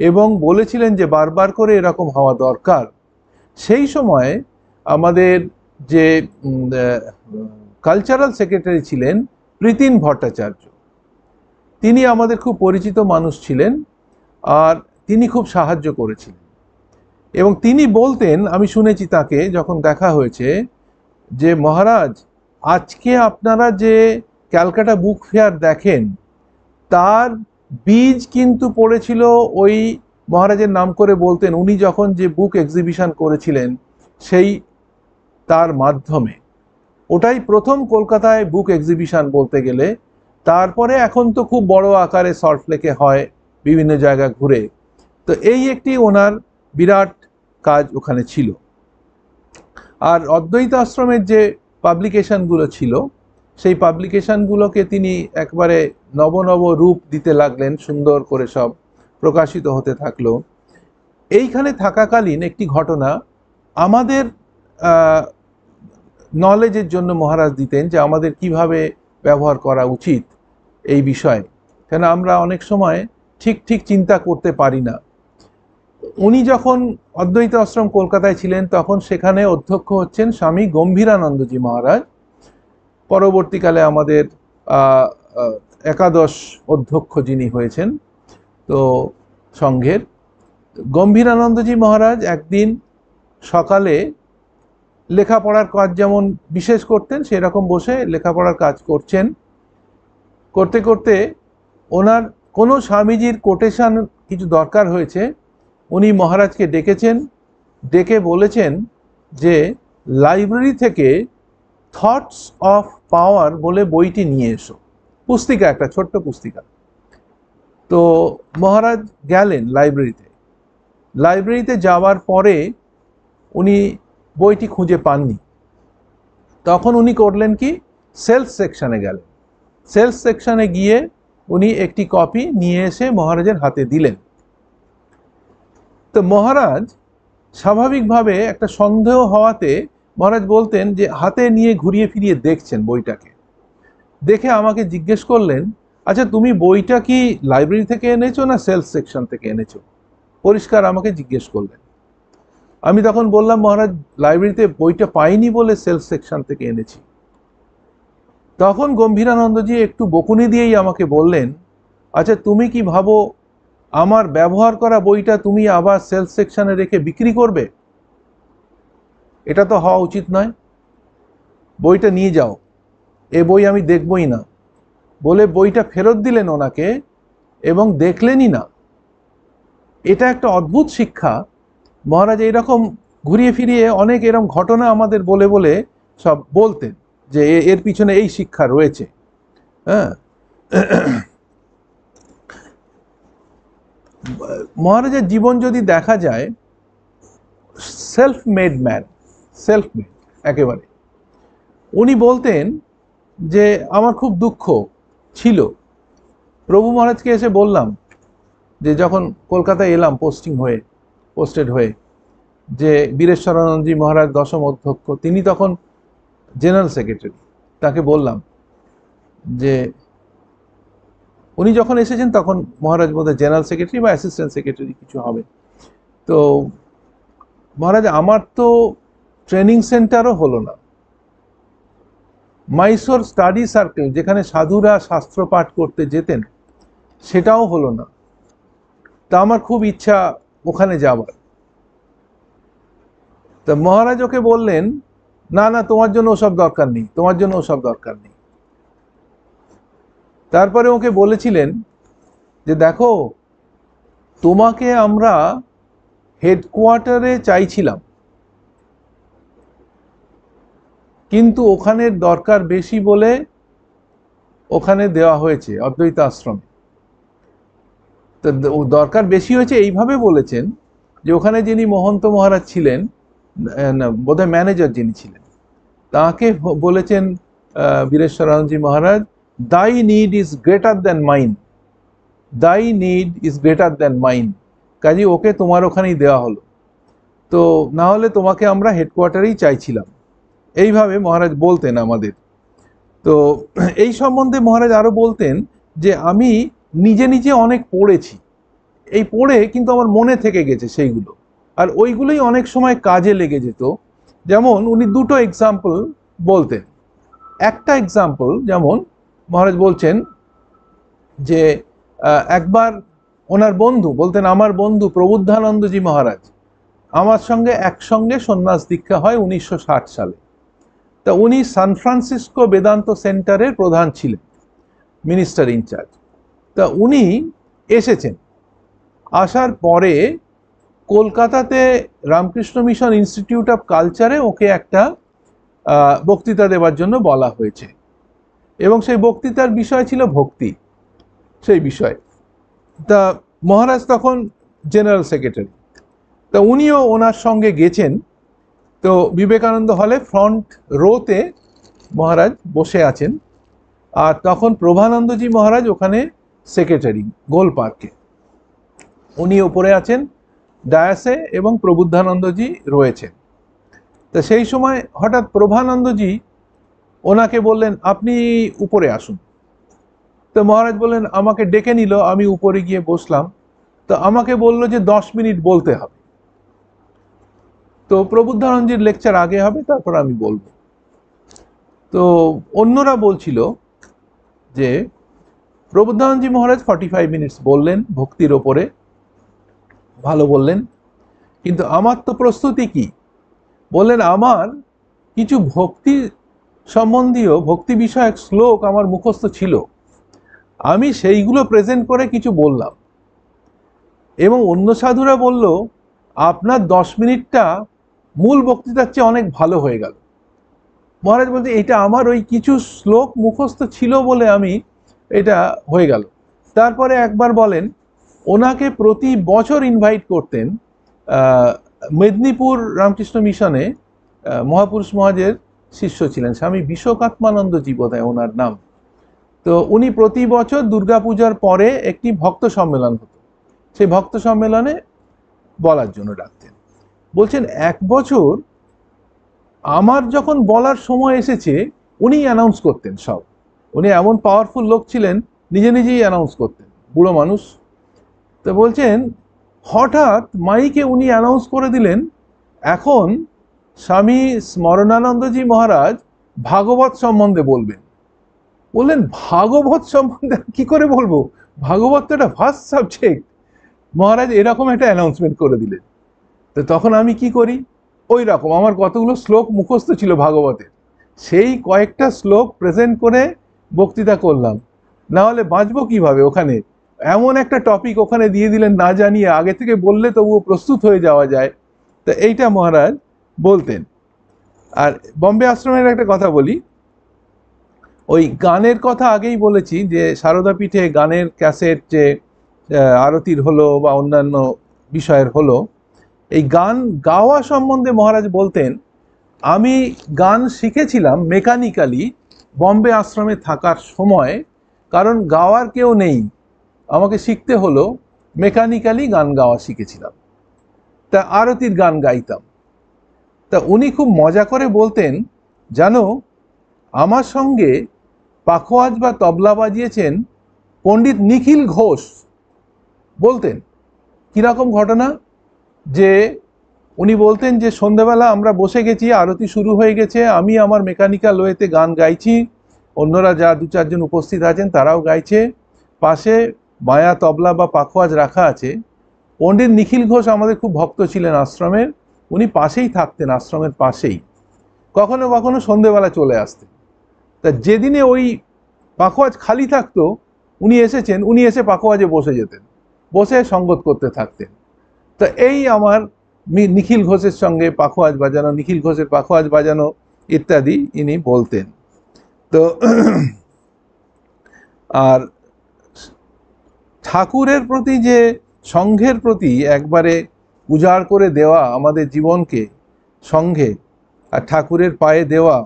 Speaker 1: এবং বলেছিলেন যে বারবার করে এরকম হওয়া দরকার সেই সময় আমাদের যে কালচারাল সেক্রেটারি ছিলেন প্রীতিন ভট্টাচার্য তিনি আমাদের খুব পরিচিত মানুষ ছিলেন আর তিনি খুব সাহায্য করেছিলেন এবং তিনি বলতেন আমি শুনেছি তাকে যখন দেখা হয়েছে যে মহারাজ আজকে আপনারা যে ক্যালকাটা বুক ফেয়ার দেখেন তার বীজ কিন্তু পড়েছিল ওই মহারাজের নাম করে বলতেন উনি যখন যে বুক এক্সিবিশন করেছিলেন সেই তার মাধ্যমে ওটাই প্রথম কলকাতায় বুক এক্সিবিশন বলতে গেলে তারপরে এখন তো খুব বড় আকারে সল্টলেকে হয় বিভিন্ন জায়গা ঘুরে তো এই একটি ওনার বিরাট কাজ ওখানে ছিল আর অদ্বৈত আশ্রমের যে পাবলিকেশানগুলো ছিল সেই পাবলিকেশানগুলোকে তিনি একবারে নব নব রূপ দিতে লাগলেন সুন্দর করে সব প্রকাশিত হতে থাকলো এইখানে থাকাকালীন একটি ঘটনা আমাদের নলেজের জন্য মহারাজ দিতেন যে আমাদের কিভাবে ব্যবহার করা উচিত এই বিষয়ে কেন আমরা অনেক সময় ঠিক ঠিক চিন্তা করতে পারি না উনি যখন অদ্বৈত আশ্রম কলকাতায় ছিলেন তখন সেখানে অধ্যক্ষ হচ্ছেন স্বামী গম্ভীরানন্দজি মহারাজ পরবর্তীকালে আমাদের একাদশ অধ্যক্ষ যিনি হয়েছেন তো সংঘের গম্ভীরানন্দজি মহারাজ একদিন সকালে লেখাপড়ার কাজ যেমন বিশেষ করতেন সেরকম বসে লেখাপড়ার কাজ করছেন করতে করতে ওনার কোনো স্বামীজির কোটেশান কিছু দরকার হয়েছে উনি মহারাজকে ডেকেছেন ডেকে বলেছেন যে লাইব্রেরি থেকে থটস অফ পাওয়ার বলে বইটি নিয়ে এসো পুস্তিকা একটা ছোট্ট পুস্তিকা তো মহারাজ গেলেন লাইব্রেরিতে লাইব্রেরিতে যাওয়ার পরে উনি বইটি খুঁজে পাননি তখন উনি করলেন কি সেলস সেকশানে গেলেন সেলস সেকশানে গিয়ে উনি একটি কপি নিয়ে এসে মহারাজের হাতে দিলেন তো মহারাজ স্বাভাবিকভাবে একটা সন্দেহ হওয়াতে মহারাজ বলতেন যে হাতে নিয়ে ঘুরিয়ে ফিরিয়ে দেখছেন বইটাকে দেখে আমাকে জিজ্ঞেস করলেন আচ্ছা তুমি বইটা কি লাইব্রেরি থেকে এনেছো না সেলস সেকশন থেকে এনেছো পরিষ্কার আমাকে জিজ্ঞেস করলেন আমি তখন বললাম মহারাজ লাইব্রেরিতে বইটা পাইনি বলে সেলস সেকশন থেকে এনেছি তখন গম্ভীরানন্দজি একটু বকুনি দিয়েই আমাকে বললেন আচ্ছা তুমি কি ভাবো আমার ব্যবহার করা বইটা তুমি আবার সেলস সেকশানে রেখে বিক্রি করবে এটা তো হওয়া উচিত নয় বইটা নিয়ে যাও এ বই আমি দেখবই না বলে বইটা ফেরত দিলেন ওনাকে এবং দেখলেনই না এটা একটা অদ্ভুত শিক্ষা মহারাজ এইরকম ঘুরিয়ে ফিরিয়ে অনেক এরকম ঘটনা আমাদের বলে বলে সব বলতেন যে এর পিছনে এই শিক্ষা রয়েছে হ্যাঁ মহারাজের জীবন যদি দেখা যায় self made man self made একেবারে উনি বলতেন যে আমার খুব দুঃখ ছিল প্রভু মহারাজকে এসে বললাম যে যখন কলকাতায় এলাম পোস্টিং হয়ে পোস্টেড হয়ে যে বীরেশ্বরানন্দজি মহারাজ দশম অধ্যক্ষ তিনি তখন জেনারেল সেক্রেটারি তাকে বললাম যে উনি যখন এসেছেন তখন মহারাজ বোধ জেনারেল সেক্রেটারি বা অ্যাসিস্ট্যান্ট সেক্রেটারি কিছু হবে তো মহারাজ আমার তো ট্রেনিং সেন্টারও হলো না মাইসোর স্টাডি সার্কেল যেখানে সাধুরা শাস্ত্র পাঠ করতে যেতেন সেটাও হলো না তা আমার খুব ইচ্ছা ওখানে যাবার তা মহারাজ ওকে বললেন না না তোমার জন্য ওসব দরকার নেই তোমার জন্য ওসব দরকার নেই তারপরে ওকে বলেছিলেন যে দেখো তোমাকে আমরা হেডকোয়ার্টারে চাইছিলাম কিন্তু ওখানের দরকার বেশি বলে ওখানে দেওয়া হয়েছে অদ্বৈত আশ্রমে দরকার বেশি হয়েছে এইভাবে বলেছেন যে ওখানে যিনি মহন্ত মহারাজ ছিলেন বোধহয় ম্যানেজার যিনি ছিলেন তাকে বলেছেন বীরেশ্বরানন্দজি মহারাজ thy need is greater than mine thy need is greater than mine কাজে ওকে তোমার ওখানেই দেওয়া হলো তো না হলে তোমাকে আমরা হেডকোয়ার্টারেই চাইছিলাম এইভাবে মহারাজ বলতেন আমাদের তো এই সম্বন্ধে মহারাজ আরও বলতেন যে আমি নিজে নিজে অনেক পড়েছি এই পড়ে কিন্তু আমার মনে থেকে গেছে সেইগুলো আর ওইগুলোই অনেক সময় কাজে লেগে যেত যেমন উনি দুটো এক্সাম্পল বলতেন একটা এক্সাম্পল যেমন মহারাজ বলছেন যে একবার ওনার বন্ধু বলতেন আমার বন্ধু প্রবুদ্ধানন্দজি মহারাজ আমার সঙ্গে একসঙ্গে সন্ন্যাস দীক্ষা হয় উনিশশো সালে তা উনি সান ফ্রান্সিসকো বেদান্ত সেন্টারের প্রধান ছিলেন মিনিস্টার ইনচার্জ তা উনি এসেছেন আসার পরে কলকাতাতে রামকৃষ্ণ মিশন ইনস্টিটিউট অফ কালচারে ওকে একটা বক্তৃতা দেওয়ার জন্য বলা হয়েছে এবং সেই বক্তৃতার বিষয় ছিল ভক্তি সেই বিষয় তা মহারাজ তখন জেনারেল সেক্রেটারি তা উনিও ওনার সঙ্গে গেছেন তো বিবেকানন্দ হলে ফ্রন্ট রোতে মহারাজ বসে আছেন আর তখন প্রভানন্দজি মহারাজ ওখানে সেক্রেটারি গোল পার্কে উনি ওপরে আছেন ডায়াসে এবং প্রবুদ্ধানন্দজি রয়েছেন তা সেই সময় হঠাৎ প্রভানন্দজি ওনাকে বললেন আপনি উপরে আসুন তো মহারাজ বললেন আমাকে ডেকে নিল আমি উপরে গিয়ে বসলাম তো আমাকে বলল যে দশ মিনিট বলতে হবে তো প্রবুদ্ধানন্দজির লেকচার আগে হবে তারপর আমি বলবো তো অন্যরা বলছিল যে প্রবুদ্ধানন্দজি মহারাজ ফর্টি ফাইভ মিনিটস বললেন ভক্তির ওপরে ভালো বললেন কিন্তু আমার তো প্রস্তুতি কি বললেন আমার কিছু ভক্তি সম্বন্ধীয় ভক্তি বিষয়ক শ্লোক আমার মুখস্থ ছিল আমি সেইগুলো প্রেজেন্ট করে কিছু বললাম এবং অন্য সাধুরা বলল আপনার দশ মিনিটটা মূল বক্তৃতার চেয়ে অনেক ভালো হয়ে গেল মহারাজ বলতে এটা আমার ওই কিছু শ্লোক মুখস্থ ছিল বলে আমি এটা হয়ে গেল তারপরে একবার বলেন ওনাকে প্রতি বছর ইনভাইট করতেন মেদিনীপুর রামকৃষ্ণ মিশনে মহাপুরুষ মহাজের শিষ্য ছিলেন স্বামী বিশ্বকাত্মানন্দজি জীবদায় ওনার নাম তো উনি প্রতি বছর দুর্গাপূজার পরে একটি ভক্ত সম্মেলন হতো সেই ভক্ত সম্মেলনে বলার জন্য ডাকতেন বলছেন এক বছর আমার যখন বলার সময় এসেছে উনি অ্যানাউন্স করতেন সব উনি এমন পাওয়ারফুল লোক ছিলেন নিজে নিজেই অ্যানাউন্স করতেন বুড়ো মানুষ তো বলছেন হঠাৎ মাইকে উনি অ্যানাউন্স করে দিলেন এখন স্বামী স্মরণানন্দজি মহারাজ ভাগবত সম্বন্ধে বলবেন বললেন ভাগবত সম্বন্ধে কি করে বলবো ভাগবত তো একটা ফার্স্ট সাবজেক্ট মহারাজ এরকম একটা অ্যানাউন্সমেন্ট করে দিলেন তো তখন আমি কি করি ওই রকম আমার কতগুলো শ্লোক মুখস্থ ছিল ভাগবতের সেই কয়েকটা শ্লোক প্রেজেন্ট করে বক্তৃতা করলাম না হলে বাঁচবো কিভাবে ওখানে এমন একটা টপিক ওখানে দিয়ে দিলেন না জানিয়ে আগে থেকে বললে তবুও প্রস্তুত হয়ে যাওয়া যায় তো এইটা মহারাজ বলতেন আর বম্বে আশ্রমের একটা কথা বলি ওই গানের কথা আগেই বলেছি যে সারদা পীঠে গানের ক্যাসেট যে আরতির হলো বা অন্যান্য বিষয়ের হলো এই গান গাওয়া সম্বন্ধে মহারাজ বলতেন আমি গান শিখেছিলাম মেকানিক্যালি বম্বে আশ্রমে থাকার সময় কারণ গাওয়ার কেউ নেই আমাকে শিখতে হলো মেকানিক্যালি গান গাওয়া শিখেছিলাম তা আরতির গান গাইতাম তা উনি খুব মজা করে বলতেন জানো আমার সঙ্গে পাখোয়াজ বা তবলা বাজিয়েছেন পণ্ডিত নিখিল ঘোষ বলতেন কীরকম ঘটনা যে উনি বলতেন যে সন্ধেবেলা আমরা বসে গেছি আরতি শুরু হয়ে গেছে আমি আমার মেকানিক্যাল ওয়েতে গান গাইছি অন্যরা যা দু চারজন উপস্থিত আছেন তারাও গাইছে পাশে মায়া তবলা বা পাখোয়াজ রাখা আছে পণ্ডিত নিখিল ঘোষ আমাদের খুব ভক্ত ছিলেন আশ্রমের উনি পাশেই থাকতেন আশ্রমের পাশেই কখনো কখনো সন্ধেবেলা চলে আসতেন তা যেদিনে ওই পাখোয়াজ খালি থাকতো উনি এসেছেন উনি এসে পাখোয়াজে বসে যেতেন বসে সঙ্গত করতে থাকতেন তা এই আমার নিখিল ঘোষের সঙ্গে পাখোয়াজ বাজানো নিখিল ঘোষের পাখোয়াজ বাজানো ইত্যাদি ইনি বলতেন তো আর ঠাকুরের প্রতি যে সংঘের প্রতি একবারে উজাড় করে দেওয়া আমাদের জীবনকে সঙ্গে আর ঠাকুরের পায়ে দেওয়া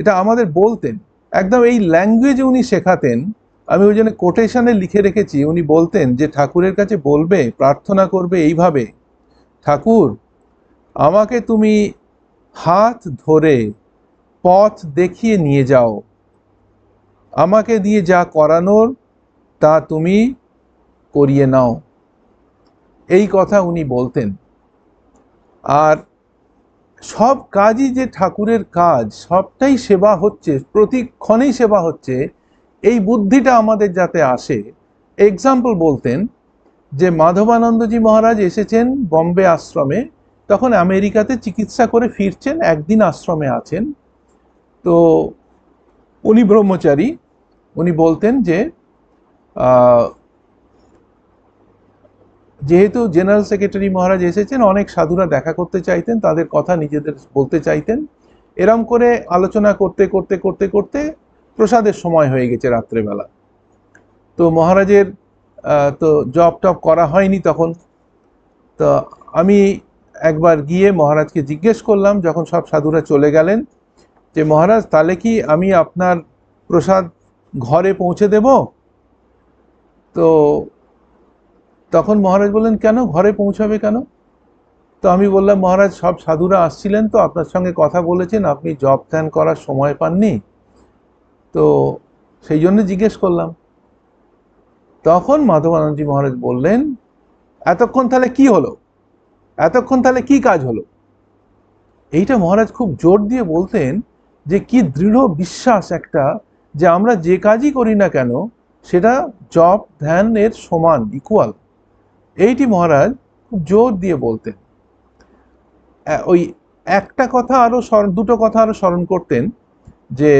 Speaker 1: এটা আমাদের বলতেন একদম এই ল্যাঙ্গুয়েজ উনি শেখাতেন আমি ওই জন্য কোটেশনে লিখে রেখেছি উনি বলতেন যে ঠাকুরের কাছে বলবে প্রার্থনা করবে এইভাবে ঠাকুর আমাকে তুমি হাত ধরে পথ দেখিয়ে নিয়ে যাও আমাকে দিয়ে যা করানোর তা তুমি করিয়ে নাও এই কথা উনি বলতেন আর সব কাজই যে ঠাকুরের কাজ সবটাই সেবা হচ্ছে প্রতিক্ষণেই সেবা হচ্ছে এই বুদ্ধিটা আমাদের যাতে আসে এক্সাম্পল বলতেন যে মাধবানন্দজি মহারাজ এসেছেন বম্বে আশ্রমে তখন আমেরিকাতে চিকিৎসা করে ফিরছেন একদিন আশ্রমে আছেন তো উনি ব্রহ্মচারী উনি বলতেন যে যেহেতু জেনারেল সেক্রেটারি মহারাজ এসেছেন অনেক সাধুরা দেখা করতে চাইতেন তাদের কথা নিজেদের বলতে চাইতেন এরম করে আলোচনা করতে করতে করতে করতে প্রসাদের সময় হয়ে গেছে রাত্রেবেলা তো মহারাজের তো জব টপ করা হয়নি তখন তো আমি একবার গিয়ে মহারাজকে জিজ্ঞেস করলাম যখন সব সাধুরা চলে গেলেন যে মহারাজ তাহলে কি আমি আপনার প্রসাদ ঘরে পৌঁছে দেব তো তখন মহারাজ বললেন কেন ঘরে পৌঁছাবে কেন তো আমি বললাম মহারাজ সব সাধুরা আসছিলেন তো আপনার সঙ্গে কথা বলেছেন আপনি জব ধ্যান করার সময় পাননি তো সেই জন্য জিজ্ঞেস করলাম তখন মাধবানন্দী মহারাজ বললেন এতক্ষণ তাহলে কি হলো এতক্ষণ তাহলে কি কাজ হলো এইটা মহারাজ খুব জোর দিয়ে বলতেন যে কি দৃঢ় বিশ্বাস একটা যে আমরা যে কাজই করি না কেন সেটা জব ধ্যানের সমান ইকুয়াল এইটি মহারাজ খুব জোর দিয়ে বলতেন ওই একটা কথা আরও স্মরণ দুটো কথা আরও স্মরণ করতেন যে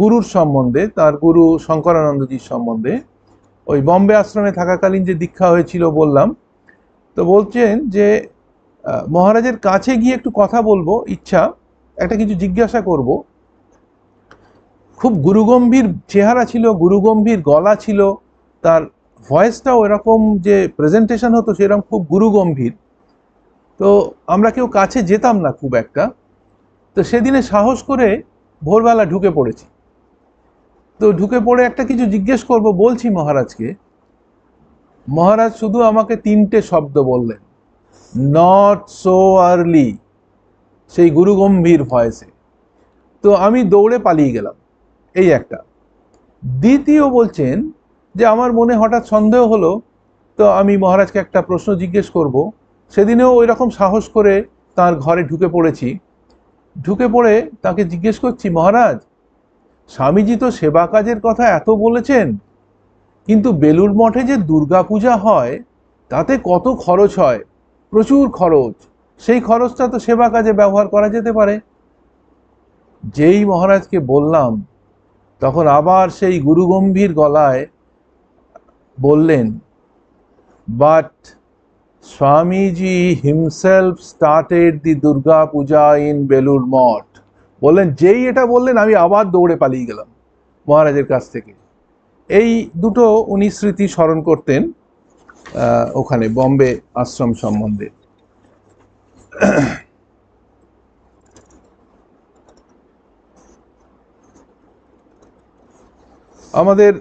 Speaker 1: গুরুর সম্বন্ধে তার গুরু শঙ্করানন্দজির সম্বন্ধে ওই বম্বে আশ্রমে থাকাকালীন যে দীক্ষা হয়েছিল বললাম তো বলছেন যে মহারাজের কাছে গিয়ে একটু কথা বলবো ইচ্ছা একটা কিছু জিজ্ঞাসা করব খুব গুরুগম্ভীর চেহারা ছিল গুরুগম্ভীর গলা ছিল তার ভয়েসটা ওরকম যে প্রেজেন্টেশন হতো সেরকম খুব গুরুগম্ভীর তো আমরা কেউ কাছে যেতাম না খুব একটা তো সেদিনে সাহস করে ভোরবেলা ঢুকে পড়েছি তো ঢুকে পড়ে একটা কিছু জিজ্ঞেস করব বলছি মহারাজকে মহারাজ শুধু আমাকে তিনটে শব্দ বললেন নট সো আর্লি সেই গুরুগম্ভীর ভয়েসে তো আমি দৌড়ে পালিয়ে গেলাম এই একটা দ্বিতীয় বলছেন যে আমার মনে হঠাৎ সন্দেহ হলো তো আমি মহারাজকে একটা প্রশ্ন জিজ্ঞেস করব সেদিনেও ওই রকম সাহস করে তার ঘরে ঢুকে পড়েছি ঢুকে পড়ে তাকে জিজ্ঞেস করছি মহারাজ স্বামীজি তো সেবা কাজের কথা এত বলেছেন কিন্তু বেলুর মঠে যে দুর্গাপূজা হয় তাতে কত খরচ হয় প্রচুর খরচ সেই খরচটা তো সেবা কাজে ব্যবহার করা যেতে পারে যেই মহারাজকে বললাম তখন আবার সেই গুরুগম্ভীর গলায় বললেন but Swamiji himself started the Durga Puja in Belur Math বললেন যেই এটা বললেন আমি আবার দৌড়ে পালিয়ে গেলাম মহারাজের কাছ থেকে এই দুটো উনি স্মৃতি স্মরণ করতেন ওখানে বম্বে আশ্রম সম্বন্ধে আমাদের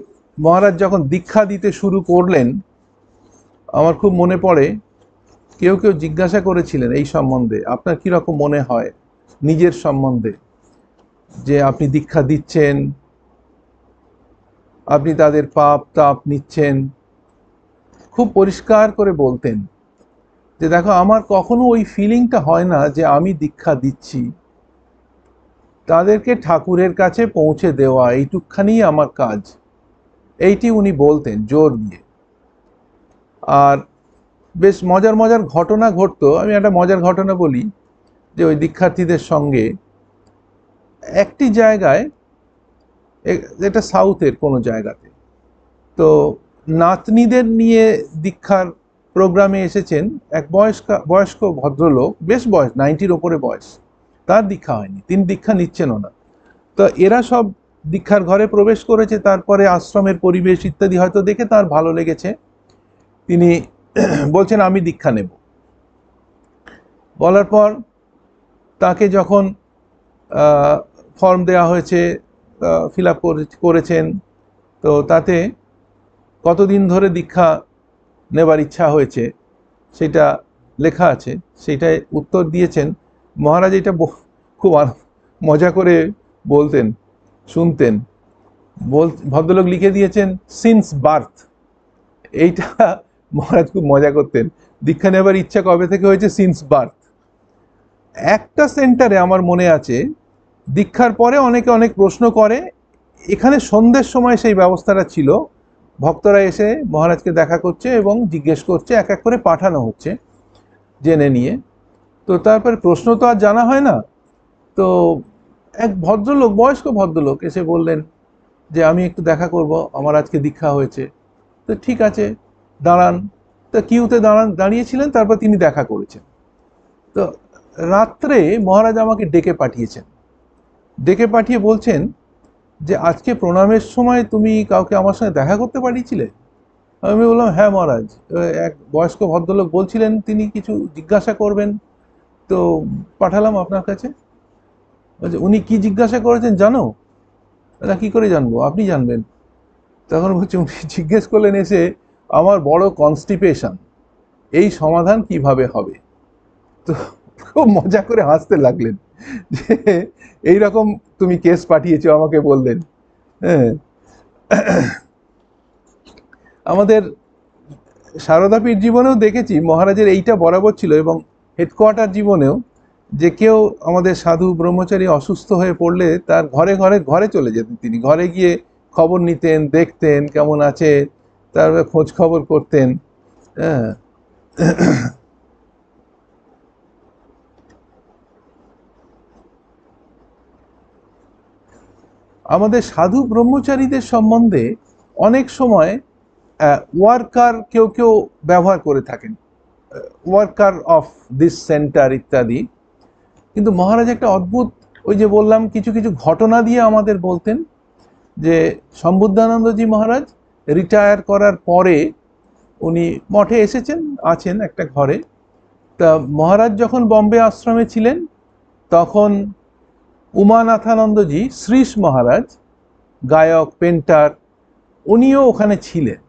Speaker 1: মহারাজ যখন দীক্ষা দিতে শুরু করলেন আমার খুব মনে পড়ে কেউ কেউ জিজ্ঞাসা করেছিলেন এই সম্বন্ধে আপনার কীরকম মনে হয় নিজের সম্বন্ধে যে আপনি দীক্ষা দিচ্ছেন আপনি তাদের পাপ তাপ নিচ্ছেন খুব পরিষ্কার করে বলতেন যে দেখো আমার কখনো ওই ফিলিংটা হয় না যে আমি দীক্ষা দিচ্ছি তাদেরকে ঠাকুরের কাছে পৌঁছে দেওয়া এইটুকখানি আমার কাজ এইটি উনি বলতেন জোর দিয়ে আর বেশ মজার মজার ঘটনা ঘটতো আমি একটা মজার ঘটনা বলি যে ওই দীক্ষার্থীদের সঙ্গে একটি জায়গায় এটা সাউথের কোনো জায়গাতে তো নাতনিদের নিয়ে দীক্ষার প্রোগ্রামে এসেছেন এক বয়স্ক বয়স্ক ভদ্রলোক বেশ বয়স নাইনটির ওপরে বয়স তার দীক্ষা হয়নি তিনি দীক্ষা নিচ্ছেনও না তো এরা সব দীক্ষার ঘরে প্রবেশ করেছে তারপরে আশ্রমের পরিবেশ ইত্যাদি হয়তো দেখে তার ভালো লেগেছে তিনি বলছেন আমি দীক্ষা নেব বলার পর তাকে যখন ফর্ম দেয়া হয়েছে ফিল আপ করেছেন তো তাতে কতদিন ধরে দীক্ষা নেবার ইচ্ছা হয়েছে সেটা লেখা আছে সেটায় উত্তর দিয়েছেন মহারাজ এটা খুব মজা করে বলতেন শুনতেন বল ভদ্রলোক লিখে দিয়েছেন সিন্স বার্থ এইটা মহারাজ খুব মজা করতেন দীক্ষা নেবার ইচ্ছা কবে থেকে হয়েছে সিন্স বার্থ একটা সেন্টারে আমার মনে আছে দীক্ষার পরে অনেকে অনেক প্রশ্ন করে এখানে সন্ধ্যের সময় সেই ব্যবস্থাটা ছিল ভক্তরা এসে মহারাজকে দেখা করছে এবং জিজ্ঞেস করছে এক এক করে পাঠানো হচ্ছে জেনে নিয়ে তো তারপরে প্রশ্ন তো আর জানা হয় না তো এক ভদ্রলোক বয়স্ক ভদ্রলোক এসে বললেন যে আমি একটু দেখা করব আমার আজকে দীক্ষা হয়েছে তো ঠিক আছে দাঁড়ান তা কিউতে দাঁড়ান দাঁড়িয়েছিলেন তারপর তিনি দেখা করেছেন তো রাত্রে মহারাজ আমাকে ডেকে পাঠিয়েছেন ডেকে পাঠিয়ে বলছেন যে আজকে প্রণামের সময় তুমি কাউকে আমার সঙ্গে দেখা করতে পারিয়েছিলে আমি বললাম হ্যাঁ মহারাজ এক বয়স্ক ভদ্রলোক বলছিলেন তিনি কিছু জিজ্ঞাসা করবেন তো পাঠালাম আপনার কাছে বলছে উনি কি জিজ্ঞাসা করেছেন জানো দাদা কী করে জানবো আপনি জানবেন তখন বলছে উনি জিজ্ঞেস করলেন এসে আমার বড় কনস্টিপেশন এই সমাধান কিভাবে হবে তো খুব মজা করে হাসতে লাগলেন যে এইরকম তুমি কেস পাঠিয়েছো আমাকে বললেন হ্যাঁ আমাদের সারদাপীঠ জীবনেও দেখেছি মহারাজের এইটা বরাবর ছিল এবং হেডকোয়ার্টার জীবনেও যে কেউ আমাদের সাধু ব্রহ্মচারী অসুস্থ হয়ে পড়লে তার ঘরে ঘরে ঘরে চলে যেতেন তিনি ঘরে গিয়ে খবর নিতেন দেখতেন কেমন আছে তারপরে খোঁজ খবর করতেন হ্যাঁ আমাদের সাধু ব্রহ্মচারীদের সম্বন্ধে অনেক সময় ওয়ার্কার কেউ কেউ ব্যবহার করে থাকেন ওয়ার্কার অফ দিস সেন্টার ইত্যাদি কিন্তু মহারাজ একটা অদ্ভুত ওই যে বললাম কিছু কিছু ঘটনা দিয়ে আমাদের বলতেন যে সম্বুদ্ধানন্দজি মহারাজ রিটায়ার করার পরে উনি মঠে এসেছেন আছেন একটা ঘরে তা মহারাজ যখন বম্বে আশ্রমে ছিলেন তখন উমানাথানন্দজি শ্রীশ মহারাজ গায়ক পেন্টার উনিও ওখানে ছিলেন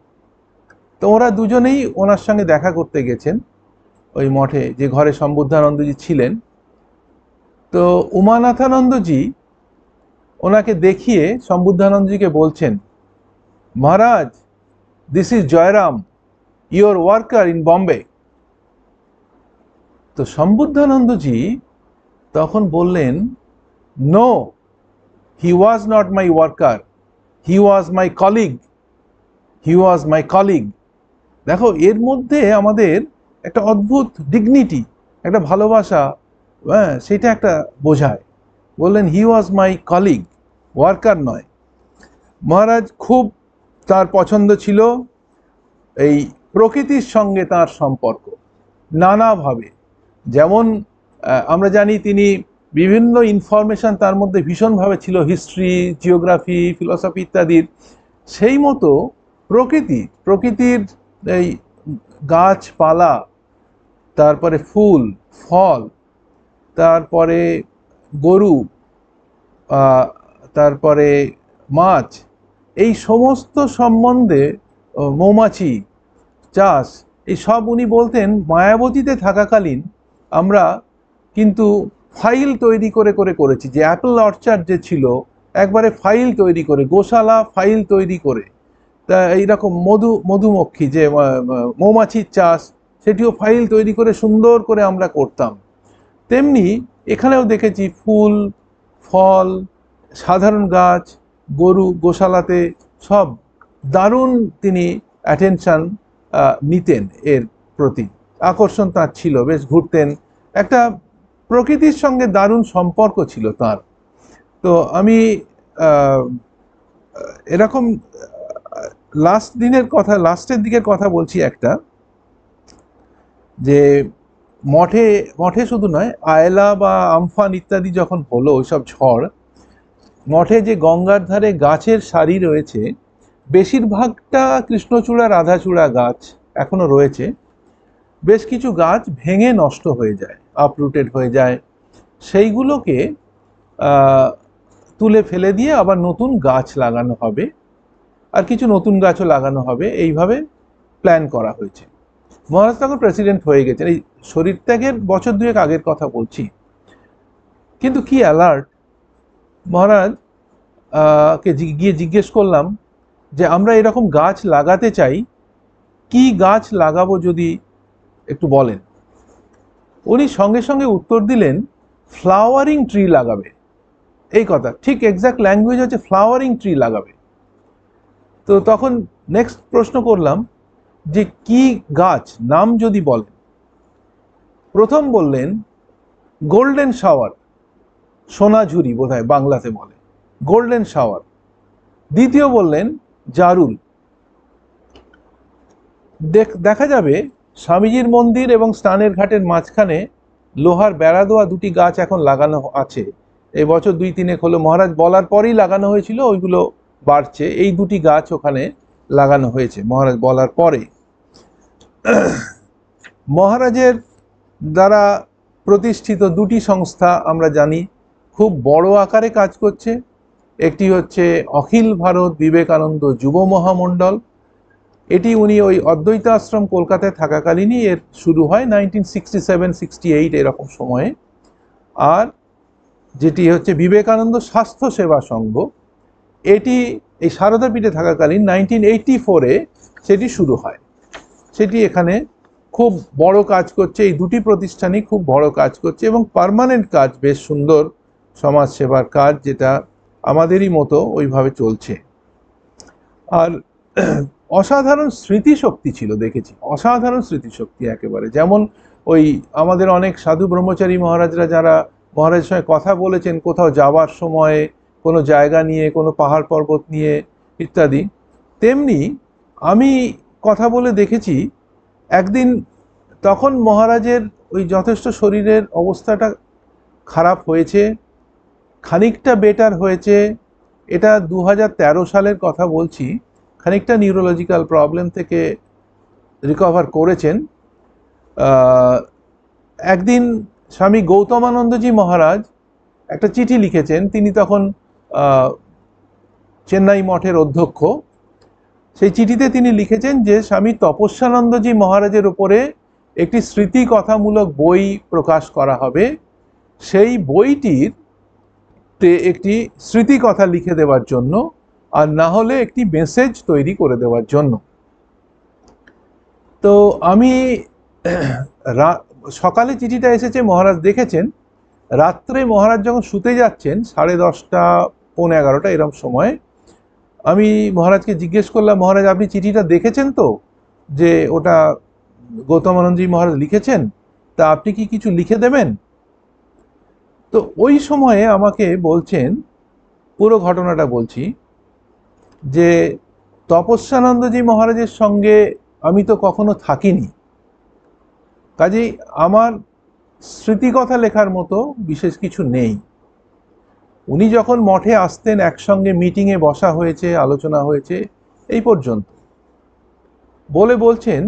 Speaker 1: তো ওরা দুজনেই ওনার সঙ্গে দেখা করতে গেছেন ওই মঠে যে ঘরে সম্বুদ্ধানন্দজি ছিলেন তো উমানাথানন্দজি ওনাকে দেখিয়ে সম্বুদ্ধানন্দজিকে বলছেন মহারাজ this is Jairam your worker in Bombay তো সম্বুদ্ধানন্দজি তখন বললেন no he was not my worker he was my colleague he was my colleague দেখো এর মধ্যে আমাদের একটা অদ্ভুত ডিগনিটি একটা ভালোবাসা হ্যাঁ সেটা একটা বোঝায় বললেন হি ওয়াজ মাই কলিগ ওয়ার্কার নয় মহারাজ খুব তার পছন্দ ছিল এই প্রকৃতির সঙ্গে তার সম্পর্ক নানাভাবে যেমন আমরা জানি তিনি বিভিন্ন ইনফরমেশান তার মধ্যে ভীষণভাবে ছিল হিস্ট্রি জিওগ্রাফি ফিলসফি ইত্যাদির সেই মতো প্রকৃতি প্রকৃতির এই গাছপালা তারপরে ফুল ফল তারপরে গরু তারপরে মাছ এই সমস্ত সম্বন্ধে মৌমাছি চাষ এই সব উনি বলতেন মায়াবতীতে থাকাকালীন আমরা কিন্তু ফাইল তৈরি করে করে করেছি যে অ্যাপেল অর্চার যে ছিল একবারে ফাইল তৈরি করে গোশালা ফাইল তৈরি করে তা এইরকম মধু মধুমক্ষী যে মৌমাছির চাষ সেটিও ফাইল তৈরি করে সুন্দর করে আমরা করতাম তেমনি এখানেও দেখেছি ফুল ফল সাধারণ গাছ গরু গোশালাতে সব দারুণ তিনি অ্যাটেনশান নিতেন এর প্রতি আকর্ষণ তার ছিল বেশ ঘুরতেন একটা প্রকৃতির সঙ্গে দারুণ সম্পর্ক ছিল তার তো আমি এরকম লাস্ট দিনের কথা লাস্টের দিকের কথা বলছি একটা যে মঠে মঠে শুধু নয় আয়লা বা আমফান ইত্যাদি যখন হলো ওইসব ঝড় মঠে যে গঙ্গার ধারে গাছের সারি রয়েছে বেশিরভাগটা কৃষ্ণচূড়া রাধাচূড়া গাছ এখনও রয়েছে বেশ কিছু গাছ ভেঙে নষ্ট হয়ে যায় আপরুটেড হয়ে যায় সেইগুলোকে তুলে ফেলে দিয়ে আবার নতুন গাছ লাগানো হবে আর কিছু নতুন গাছও লাগানো হবে এইভাবে প্ল্যান করা হয়েছে মহারাজ তখন প্রেসিডেন্ট হয়ে গেছেন এই শরীর ত্যাগের বছর দুয়েক আগের কথা বলছি কিন্তু কি অ্যালার্ট মহারাজ কে গিয়ে জিজ্ঞেস করলাম যে আমরা এরকম গাছ লাগাতে চাই কি গাছ লাগাবো যদি একটু বলেন উনি সঙ্গে সঙ্গে উত্তর দিলেন ফ্লাওয়ারিং ট্রি লাগাবে এই কথা ঠিক এক্স্যাক্ট ল্যাঙ্গুয়েজ হচ্ছে ফ্লাওয়ারিং ট্রি লাগাবে তো তখন নেক্সট প্রশ্ন করলাম যে কি গাছ নাম যদি বলেন প্রথম বললেন গোল্ডেন শাওয়ার সোনাঝুরি বোধ হয় বাংলাতে বলে গোল্ডেন শাওয়ার দ্বিতীয় বললেন জারুল দেখা যাবে স্বামীজির মন্দির এবং স্নানের ঘাটের মাঝখানে লোহার বেড়া দেওয়া দুটি গাছ এখন লাগানো আছে এই বছর দুই তিনেক হলো মহারাজ বলার পরেই লাগানো হয়েছিল ওইগুলো বাড়ছে এই দুটি গাছ ওখানে লাগানো হয়েছে মহারাজ বলার পরে মহারাজের দ্বারা প্রতিষ্ঠিত দুটি সংস্থা আমরা জানি খুব বড় আকারে কাজ করছে একটি হচ্ছে অখিল ভারত বিবেকানন্দ যুব মহামণ্ডল এটি উনি ওই অদ্বৈত আশ্রম কলকাতায় থাকাকালীনই এর শুরু হয় nineteen sixty seven sixty eight এরকম সময়ে আর যেটি হচ্ছে বিবেকানন্দ স্বাস্থ্য সেবা সংঘ এটি এই সারদাপীঠে থাকাকালীন নাইনটিন এইটি ফোরে সেটি শুরু হয় সেটি এখানে খুব বড় কাজ করছে এই দুটি প্রতিষ্ঠানই খুব বড় কাজ করছে এবং পারমানেন্ট কাজ বেশ সুন্দর সমাজসেবার কাজ যেটা আমাদেরই মতো ওইভাবে চলছে আর অসাধারণ স্মৃতিশক্তি ছিল দেখেছি অসাধারণ স্মৃতিশক্তি একেবারে যেমন ওই আমাদের অনেক সাধু ব্রহ্মচারী মহারাজরা যারা মহারাজের সঙ্গে কথা বলেছেন কোথাও যাওয়ার সময়ে কোনো জায়গা নিয়ে কোনো পাহাড় পর্বত নিয়ে ইত্যাদি তেমনি আমি কথা বলে দেখেছি একদিন তখন মহারাজের ওই যথেষ্ট শরীরের অবস্থাটা খারাপ হয়েছে খানিকটা বেটার হয়েছে এটা দু সালের কথা বলছি খানিকটা নিউরোলজিক্যাল প্রবলেম থেকে রিকভার করেছেন একদিন স্বামী গৌতমানন্দজি মহারাজ একটা চিঠি লিখেছেন তিনি তখন চেন্নাই মঠের অধ্যক্ষ সেই চিঠিতে তিনি লিখেছেন যে স্বামী তপস্যানন্দজি মহারাজের উপরে একটি স্মৃতি কথামূলক বই প্রকাশ করা হবে সেই বইটির তে একটি স্মৃতিকথা লিখে দেওয়ার জন্য আর না হলে একটি মেসেজ তৈরি করে দেওয়ার জন্য তো আমি সকালে চিঠিটা এসেছে মহারাজ দেখেছেন রাত্রে মহারাজ যখন শুতে যাচ্ছেন সাড়ে দশটা পৌনে এগারোটা এরকম সময় আমি মহারাজকে জিজ্ঞেস করলাম মহারাজ আপনি চিঠিটা দেখেছেন তো যে ওটা গৌতম আনন্দজি মহারাজ লিখেছেন তা আপনি কি কিছু লিখে দেবেন তো ওই সময়ে আমাকে বলছেন পুরো ঘটনাটা বলছি যে তপস্যানন্দজি মহারাজের সঙ্গে আমি তো কখনো থাকিনি কাজেই আমার স্মৃতিকথা লেখার মতো বিশেষ কিছু নেই উনি যখন মঠে আসতেন একসঙ্গে মিটিংয়ে বসা হয়েছে আলোচনা হয়েছে এই পর্যন্ত বলে বলছেন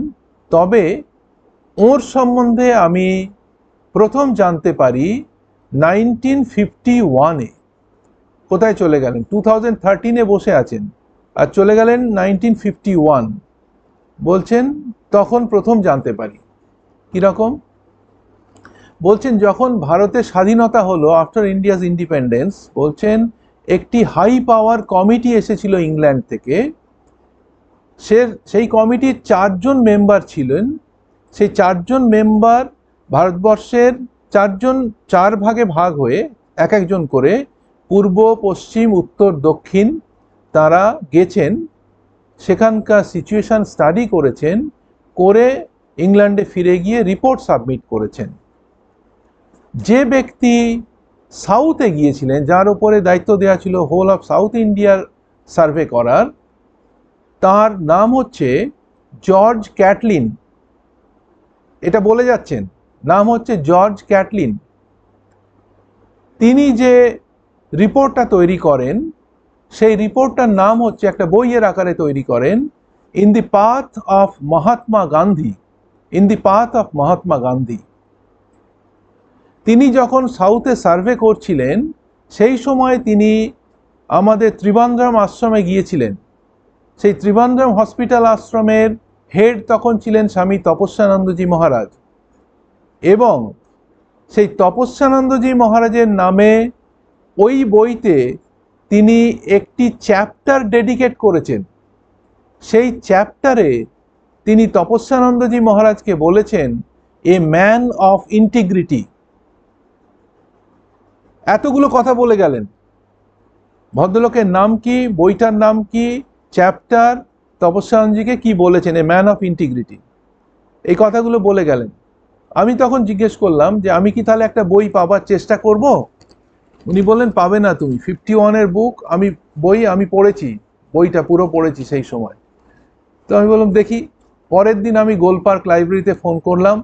Speaker 1: তবে ওর সম্বন্ধে আমি প্রথম জানতে পারি নাইনটিন ফিফটি ওয়ানে কোথায় চলে গেলেন টু থাউজেন্ড থার্টিনে বসে আছেন আর চলে গেলেন নাইনটিন ফিফটি ওয়ান বলছেন তখন প্রথম জানতে পারি কীরকম বলছেন যখন ভারতের স্বাধীনতা হলো আফটার ইন্ডিয়াস ইন্ডিপেন্ডেন্স বলছেন একটি হাই পাওয়ার কমিটি এসেছিল ইংল্যান্ড থেকে সে সেই কমিটির চারজন মেম্বার ছিলেন সেই চারজন মেম্বার ভারতবর্ষের চারজন চার ভাগে ভাগ হয়ে এক একজন করে পূর্ব পশ্চিম উত্তর দক্ষিণ তারা গেছেন সেখানকার সিচুয়েশান স্টাডি করেছেন করে ইংল্যান্ডে ফিরে গিয়ে রিপোর্ট সাবমিট করেছেন যে ব্যক্তি সাউথে গিয়েছিলেন যার উপরে দায়িত্ব দেওয়া ছিল হোল অফ সাউথ ইন্ডিয়ার সার্ভে করার তার নাম হচ্ছে জর্জ ক্যাটলিন এটা বলে যাচ্ছেন নাম হচ্ছে জর্জ ক্যাটলিন তিনি যে রিপোর্টটা তৈরি করেন সেই রিপোর্টটার নাম হচ্ছে একটা বইয়ের আকারে তৈরি করেন in the path of Mahatma Gandhi in the path of Mahatma Gandhi তিনি যখন সাউথে সার্ভে করছিলেন সেই সময় তিনি আমাদের ত্রিবান্দ্রম আশ্রমে গিয়েছিলেন সেই ত্রিবান্দ্রম হসপিটাল আশ্রমের হেড তখন ছিলেন স্বামী তপস্যানন্দজি মহারাজ এবং সেই তপস্যানন্দজি মহারাজের নামে ওই বইতে তিনি একটি চ্যাপ্টার ডেডিকেট করেছেন সেই চ্যাপ্টারে তিনি তপস্যানন্দজি মহারাজকে বলেছেন এ ম্যান অফ ইন্টিগ্রিটি এতগুলো কথা বলে গেলেন ভদ্রলোকের নাম কি বইটার নাম কি চ্যাপ্টার তপস্যাঞ্জিকে কি বলেছেন এ ম্যান অফ ইন্টিগ্রিটি এই কথাগুলো বলে গেলেন আমি তখন জিজ্ঞেস করলাম যে আমি কি তাহলে একটা বই পাবার চেষ্টা করব উনি বললেন পাবে না তুমি ফিফটি ওয়ানের বুক আমি বই আমি পড়েছি বইটা পুরো পড়েছি সেই সময় তো আমি বললাম দেখি পরের দিন আমি গোলপার্ক লাইব্রেরিতে ফোন করলাম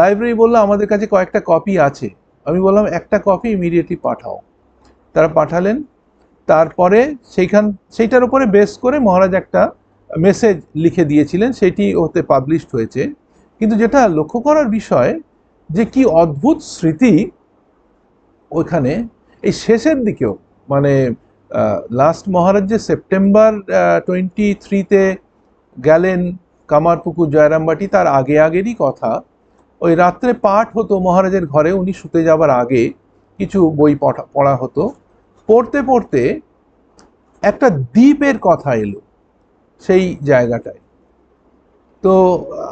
Speaker 1: লাইব্রেরি বললো আমাদের কাছে কয়েকটা কপি আছে আমি বললাম একটা কপি ইমিডিয়েটলি পাঠাও তারা পাঠালেন তারপরে সেইখান সেইটার উপরে বেস করে মহারাজ একটা মেসেজ লিখে দিয়েছিলেন সেটি ওতে পাবলিশড হয়েছে কিন্তু যেটা লক্ষ্য করার বিষয় যে কি অদ্ভুত স্মৃতি ওইখানে এই শেষের দিকেও মানে লাস্ট মহারাজ যে সেপ্টেম্বর টোয়েন্টি থ্রিতে গেলেন কামারপুকুর জয়রামবাটি তার আগে আগেরই কথা ওই রাত্রে পাঠ হতো মহারাজের ঘরে উনি শুতে যাবার আগে কিছু বই পড়া হতো পড়তে পড়তে একটা দ্বীপের কথা এলো সেই জায়গাটায় তো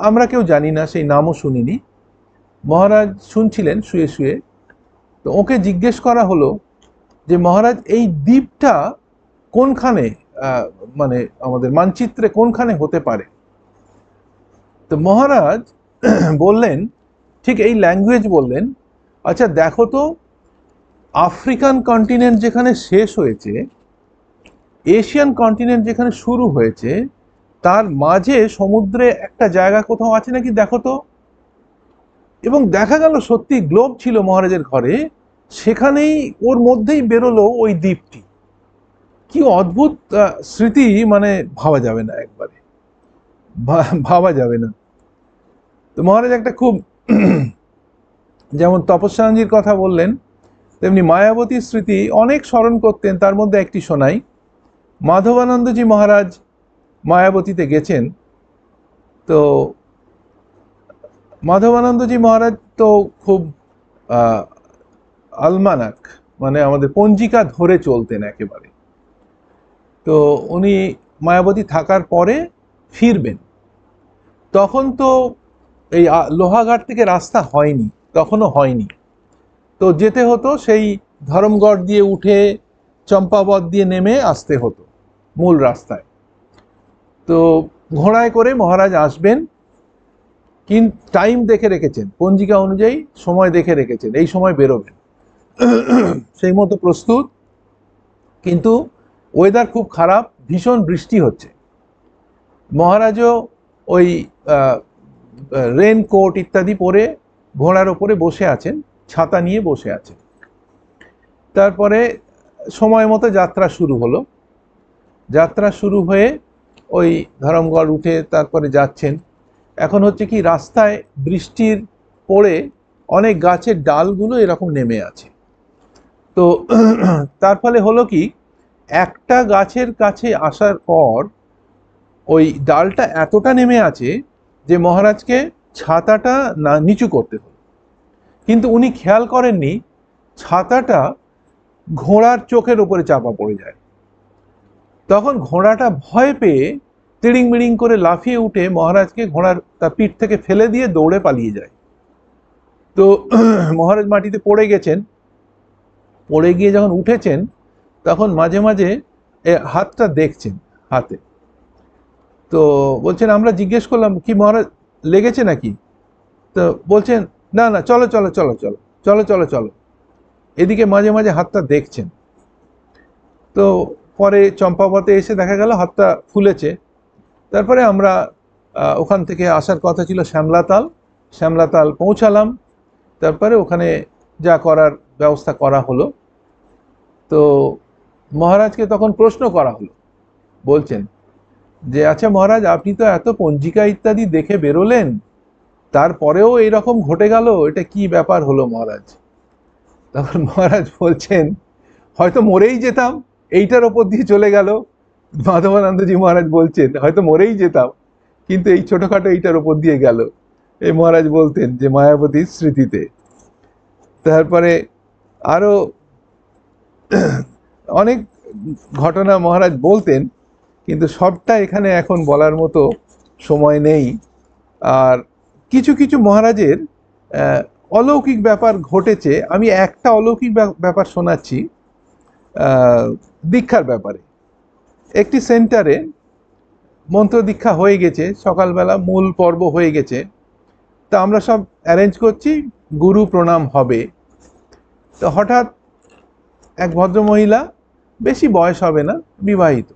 Speaker 1: আমরা কেউ জানি না সেই নামও শুনিনি মহারাজ শুনছিলেন শুয়ে শুয়ে তো ওকে জিজ্ঞেস করা হলো যে মহারাজ এই দ্বীপটা কোনখানে মানে আমাদের মানচিত্রে কোনখানে হতে পারে তো মহারাজ বললেন ঠিক এই ল্যাঙ্গুয়েজ বললেন আচ্ছা দেখো তো আফ্রিকান কন্টিনেন্ট যেখানে শেষ হয়েছে এশিয়ান কন্টিনেন্ট যেখানে শুরু হয়েছে তার মাঝে সমুদ্রে একটা জায়গা কোথাও আছে নাকি দেখো তো এবং দেখা গেল সত্যি গ্লোব ছিল মহারাজের ঘরে সেখানেই ওর মধ্যেই বেরোলো ওই দ্বীপটি কি অদ্ভুত স্মৃতি মানে ভাবা যাবে না একবারে ভাবা যাবে না তো মহারাজ একটা খুব যেমন তপস্যানজির কথা বললেন তেমনি মায়াবতীর স্মৃতি অনেক স্মরণ করতেন তার মধ্যে একটি শোনাই মাধবানন্দজি মহারাজ মায়াবতীতে গেছেন তো মাধবানন্দজি মহারাজ তো খুব আলমানাক মানে আমাদের পঞ্জিকা ধরে চলতেন একেবারে তো উনি মায়াবতী থাকার পরে ফিরবেন তখন তো এই লোহাঘাট থেকে রাস্তা হয়নি তখনও হয়নি তো যেতে হতো সেই ধরমগড় দিয়ে উঠে চম্পাবত দিয়ে নেমে আসতে হতো মূল রাস্তায় তো ঘোড়ায় করে মহারাজ আসবেন কিন টাইম দেখে রেখেছেন পঞ্জিকা অনুযায়ী সময় দেখে রেখেছেন এই সময় বেরোবেন সেই মতো প্রস্তুত কিন্তু ওয়েদার খুব খারাপ ভীষণ বৃষ্টি হচ্ছে মহারাজও ওই রেনকোট ইত্যাদি পরে ঘোড়ার ওপরে বসে আছেন ছাতা নিয়ে বসে আছেন তারপরে সময় মতো যাত্রা শুরু হলো যাত্রা শুরু হয়ে ওই ধরমগড় উঠে তারপরে যাচ্ছেন এখন হচ্ছে কি রাস্তায় বৃষ্টির পড়ে অনেক গাছের ডালগুলো এরকম নেমে আছে তো তার ফলে হলো কি একটা গাছের কাছে আসার পর ওই ডালটা এতটা নেমে আছে যে মহারাজকে ছাতাটা না নিচু করতে হলো কিন্তু উনি খেয়াল করেননি ছাতাটা ঘোড়ার চোখের উপরে চাপা পড়ে যায় তখন ঘোড়াটা ভয় পেয়ে তিড়িং মিড়িং করে লাফিয়ে উঠে মহারাজকে ঘোড়ার তার পিঠ থেকে ফেলে দিয়ে দৌড়ে পালিয়ে যায় তো মহারাজ মাটিতে পড়ে গেছেন পড়ে গিয়ে যখন উঠেছেন তখন মাঝে মাঝে হাতটা দেখছেন হাতে তো বলছেন আমরা জিজ্ঞেস করলাম কি মহারাজ লেগেছে নাকি তো বলছেন না না চলো চলো চলো চলো চলো চলো চলো এদিকে মাঝে মাঝে হাতটা দেখছেন তো পরে চম্পাবতে এসে দেখা গেল হাতটা ফুলেছে তারপরে আমরা ওখান থেকে আসার কথা ছিল শ্যামলাতাল শ্যামলাতাল পৌঁছালাম তারপরে ওখানে যা করার ব্যবস্থা করা হলো তো মহারাজকে তখন প্রশ্ন করা হলো বলছেন যে আচ্ছা মহারাজ আপনি তো এত পঞ্জিকা ইত্যাদি দেখে বেরোলেন তারপরেও এরকম ঘটে গেল এটা কি ব্যাপার হলো মহারাজ তখন মহারাজ বলছেন হয়তো মরেই যেতাম এইটার ওপর দিয়ে চলে গেল মাধবানন্দজি মহারাজ বলছেন হয়তো মরেই যেতাম কিন্তু এই ছোটোখাটো এইটার ওপর দিয়ে গেল এই মহারাজ বলতেন যে মায়াবতীর স্মৃতিতে তারপরে আরও অনেক ঘটনা মহারাজ বলতেন কিন্তু সবটা এখানে এখন বলার মতো সময় নেই আর কিছু কিছু মহারাজের অলৌকিক ব্যাপার ঘটেছে আমি একটা অলৌকিক ব্যাপার শোনাচ্ছি দীক্ষার ব্যাপারে একটি সেন্টারে মন্ত্র দীক্ষা হয়ে গেছে সকালবেলা মূল পর্ব হয়ে গেছে তা আমরা সব অ্যারেঞ্জ করছি গুরু প্রণাম হবে তো হঠাৎ এক ভদ্রমহিলা বেশি বয়স হবে না বিবাহিত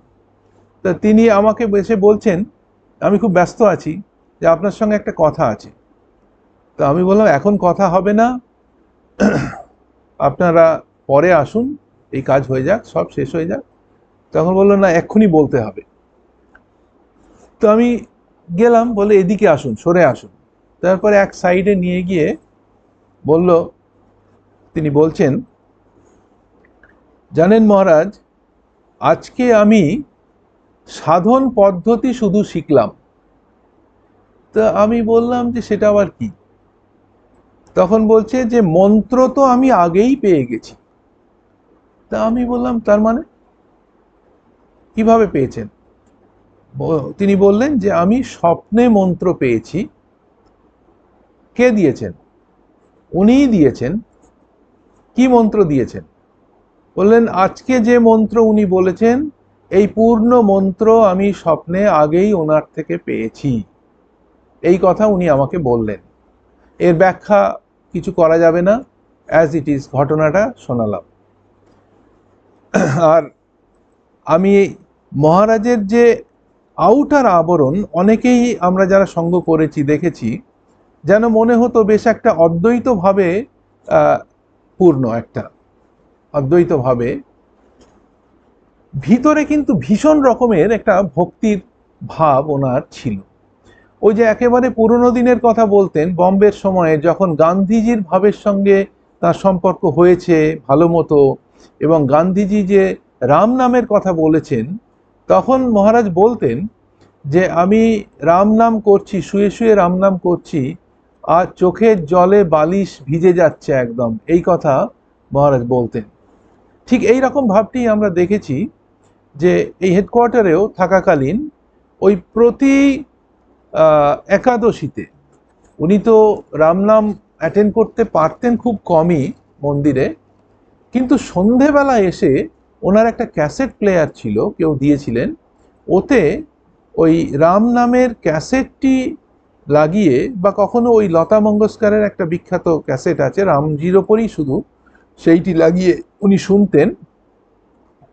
Speaker 1: তা তিনি আমাকে এসে বলছেন আমি খুব ব্যস্ত আছি যে আপনার সঙ্গে একটা কথা আছে তো আমি বললাম এখন কথা হবে না আপনারা পরে আসুন এই কাজ হয়ে যাক সব শেষ হয়ে যাক তখন বললো না এক্ষুনি বলতে হবে তো আমি গেলাম বলে এদিকে আসুন সরে আসুন তারপরে এক সাইডে নিয়ে গিয়ে বলল তিনি বলছেন জানেন মহারাজ আজকে আমি সাধন পদ্ধতি শুধু শিখলাম তা আমি বললাম যে সেটা আবার কি তখন বলছে যে মন্ত্র তো আমি আগেই পেয়ে গেছি তা আমি বললাম তার মানে কিভাবে পেয়েছেন তিনি বললেন যে আমি স্বপ্নে মন্ত্র পেয়েছি কে দিয়েছেন উনিই দিয়েছেন কি মন্ত্র দিয়েছেন বললেন আজকে যে মন্ত্র উনি বলেছেন এই পূর্ণ মন্ত্র আমি স্বপ্নে আগেই ওনার থেকে পেয়েছি এই কথা উনি আমাকে বললেন এর ব্যাখ্যা কিছু করা যাবে না অ্যাজ ইট ইজ ঘটনাটা শোনালাম আর আমি মহারাজের যে আউটার আবরণ অনেকেই আমরা যারা সঙ্গ করেছি দেখেছি যেন মনে হতো বেশ একটা অদ্বৈতভাবে পূর্ণ একটা অদ্বৈতভাবে ভিতরে কিন্তু ভীষণ রকমের একটা ভক্তির ভাব ওনার ছিল ওই যে একেবারে পুরনো দিনের কথা বলতেন বম্বের সময়ে যখন গান্ধীজির ভাবের সঙ্গে তার সম্পর্ক হয়েছে ভালো মতো এবং গান্ধীজি যে রাম নামের কথা বলেছেন তখন মহারাজ বলতেন যে আমি রাম নাম করছি শুয়ে শুয়ে রাম নাম করছি আর চোখের জলে বালিশ ভিজে যাচ্ছে একদম এই কথা মহারাজ বলতেন ঠিক এই রকম ভাবটি আমরা দেখেছি যে এই হেডকোয়ার্টারেও থাকাকালীন ওই প্রতি একাদশীতে উনি তো রামনাম অ্যাটেন্ড করতে পারতেন খুব কমই মন্দিরে কিন্তু সন্ধেবেলা এসে ওনার একটা ক্যাসেট প্লেয়ার ছিল কেউ দিয়েছিলেন ওতে ওই রাম নামের ক্যাসেটটি লাগিয়ে বা কখনো ওই লতা মঙ্গস্কারের একটা বিখ্যাত ক্যাসেট আছে রামজির ওপরই শুধু সেইটি লাগিয়ে উনি শুনতেন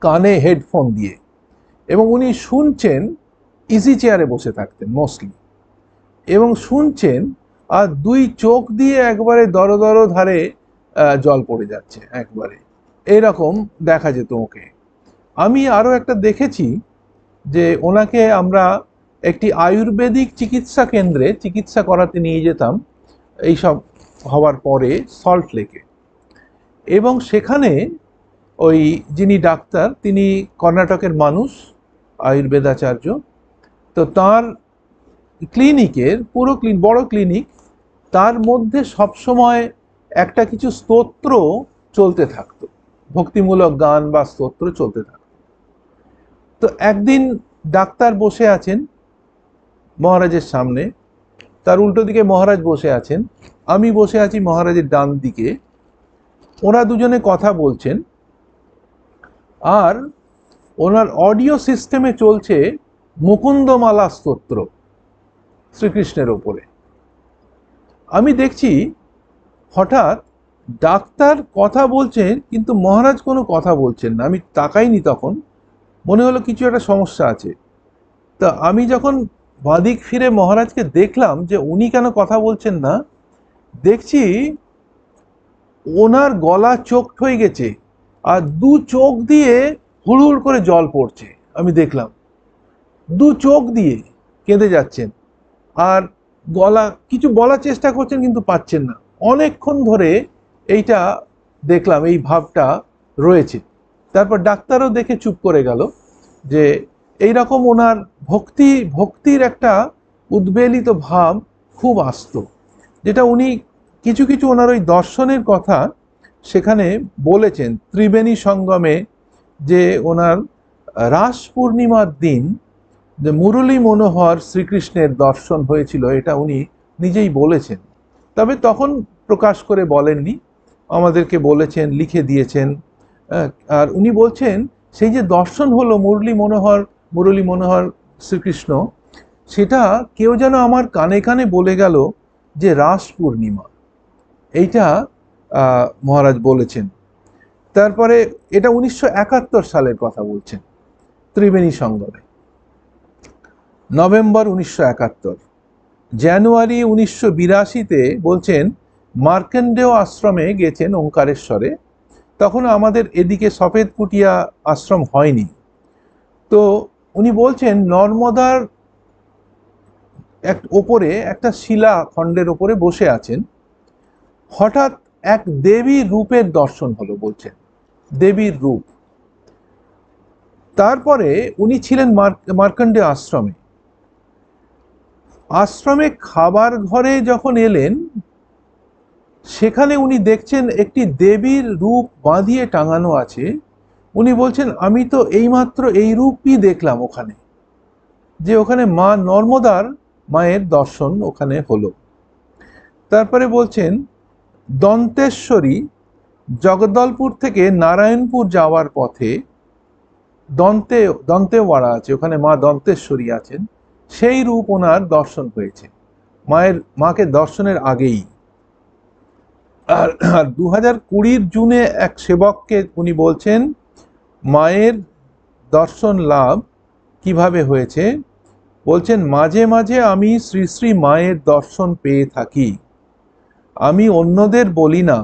Speaker 1: কানে হেডফোন দিয়ে এবং উনি শুনছেন ইজি চেয়ারে বসে থাকতেন মোস্টলি এবং শুনছেন আর দুই চোখ দিয়ে একবারে দর দর ধারে জল পড়ে যাচ্ছে একবারে এরকম দেখা যেত ওকে আমি আরও একটা দেখেছি যে ওনাকে আমরা একটি আয়ুর্বেদিক চিকিৎসা কেন্দ্রে চিকিৎসা করাতে নিয়ে যেতাম এইসব হওয়ার পরে সল্ট লেকে এবং সেখানে ওই যিনি ডাক্তার তিনি কর্ণাটকের মানুষ আয়ুর্বেদাচার্য তো তার ক্লিনিকের পুরো ক্লিন বড় ক্লিনিক তার মধ্যে সবসময় একটা কিছু স্তোত্র চলতে থাকতো ভক্তিমূলক গান বা স্তোত্র চলতে থাকতো তো একদিন ডাক্তার বসে আছেন মহারাজের সামনে তার উল্টো দিকে মহারাজ বসে আছেন আমি বসে আছি মহারাজের ডান দিকে ওরা দুজনে কথা বলছেন আর ওনার অডিও সিস্টেমে চলছে মুকুন্দমালা স্তোত্র শ্রীকৃষ্ণের ওপরে আমি দেখছি হঠাৎ ডাক্তার কথা বলছেন কিন্তু মহারাজ কোনো কথা বলছেন না আমি তাকাইনি তখন মনে হলো কিছু একটা সমস্যা আছে তা আমি যখন বাঁদিক ফিরে মহারাজকে দেখলাম যে উনি কেন কথা বলছেন না দেখছি ওনার গলা চোখ হয়ে গেছে আর দু চোখ দিয়ে হুড় করে জল পড়ছে আমি দেখলাম দু চোখ দিয়ে কেঁদে যাচ্ছেন আর গলা কিছু বলার চেষ্টা করছেন কিন্তু পাচ্ছেন না অনেকক্ষণ ধরে এইটা দেখলাম এই ভাবটা রয়েছে তারপর ডাক্তারও দেখে চুপ করে গেল যে এই রকম ওনার ভক্তি ভক্তির একটা উদ্বেলিত ভাব খুব আসত যেটা উনি কিছু কিছু ওনার ওই দর্শনের কথা সেখানে বলেছেন ত্রিবেণী সঙ্গমে যে ওনার রাস পূর্ণিমার দিন যে মুরলী মনোহর শ্রীকৃষ্ণের দর্শন হয়েছিল এটা উনি নিজেই বলেছেন তবে তখন প্রকাশ করে বলেননি আমাদেরকে বলেছেন লিখে দিয়েছেন আর উনি বলছেন সেই যে দর্শন হলো মুরলী মনোহর মুরলী মনোহর শ্রীকৃষ্ণ সেটা কেউ যেন আমার কানে কানে বলে গেল যে রাস পূর্ণিমা এইটা মহারাজ বলেছেন তারপরে এটা উনিশশো সালের কথা বলছেন ত্রিবেণী সঙ্গমে নভেম্বর উনিশশো জানুয়ারি উনিশশো বিরাশিতে বলছেন মার্কেন্ডেও আশ্রমে গেছেন ওঙ্কারেশ্বরে তখন আমাদের এদিকে সফেদ আশ্রম হয়নি তো উনি বলছেন নর্মদার এক ওপরে একটা শিলা খণ্ডের ওপরে বসে আছেন হঠাৎ এক দেবী রূপের দর্শন হলো বলছেন দেবীর রূপ তারপরে উনি ছিলেন মার্কণ্ডে আশ্রমে আশ্রমে খাবার ঘরে যখন এলেন সেখানে উনি দেখছেন একটি দেবীর রূপ বাঁধিয়ে টাঙানো আছে উনি বলছেন আমি তো এইমাত্র এই রূপই দেখলাম ওখানে যে ওখানে মা নর্মদার মায়ের দর্শন ওখানে হলো তারপরে বলছেন দন্তেশ্বরী জগদলপুর থেকে নারায়ণপুর যাওয়ার পথে দন্তে দন্তেওয়াড়া আছে ওখানে মা দন্তেশ্বরী আছেন সেই রূপ ওনার দর্শন হয়েছে মায়ের মাকে দর্শনের আগেই আর আর দু হাজার কুড়ির জুনে এক সেবককে উনি বলছেন মায়ের দর্শন লাভ কিভাবে হয়েছে বলছেন মাঝে মাঝে আমি শ্রী শ্রী মায়ের দর্শন পেয়ে থাকি আমি অন্যদের বলি না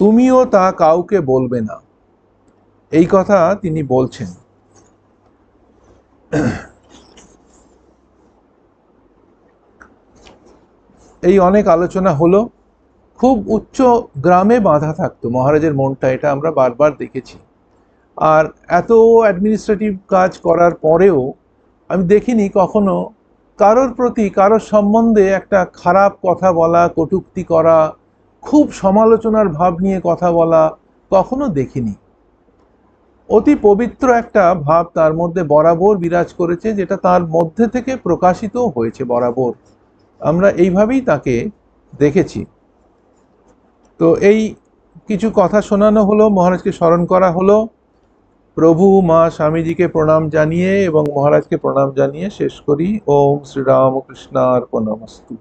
Speaker 1: তুমিও তা কাউকে বলবে না এই কথা তিনি বলছেন এই অনেক আলোচনা হলো খুব উচ্চ গ্রামে বাঁধা থাকতো মহারাজের মনটা এটা আমরা বারবার দেখেছি আর এত অ্যাডমিনিস্ট্রেটিভ কাজ করার পরেও আমি দেখিনি কখনো কারোর প্রতি কারোর সম্বন্ধে একটা খারাপ কথা বলা কটুক্তি করা খুব সমালোচনার ভাব নিয়ে কথা বলা কখনো দেখিনি অতি পবিত্র একটা ভাব তার মধ্যে বরাবর বিরাজ করেছে যেটা তার মধ্যে থেকে প্রকাশিত হয়েছে বরাবর আমরা এইভাবেই তাকে দেখেছি তো এই কিছু কথা শোনানো হলো মহারাজকে স্মরণ করা হলো প্রভু মা স্বামীজিকে প্রণাম জানিয়ে এবং মহারাজকে প্রণাম জানিয়ে শেষ করি ওম শ্রীরামকৃষ্ণার প্রণামস্তু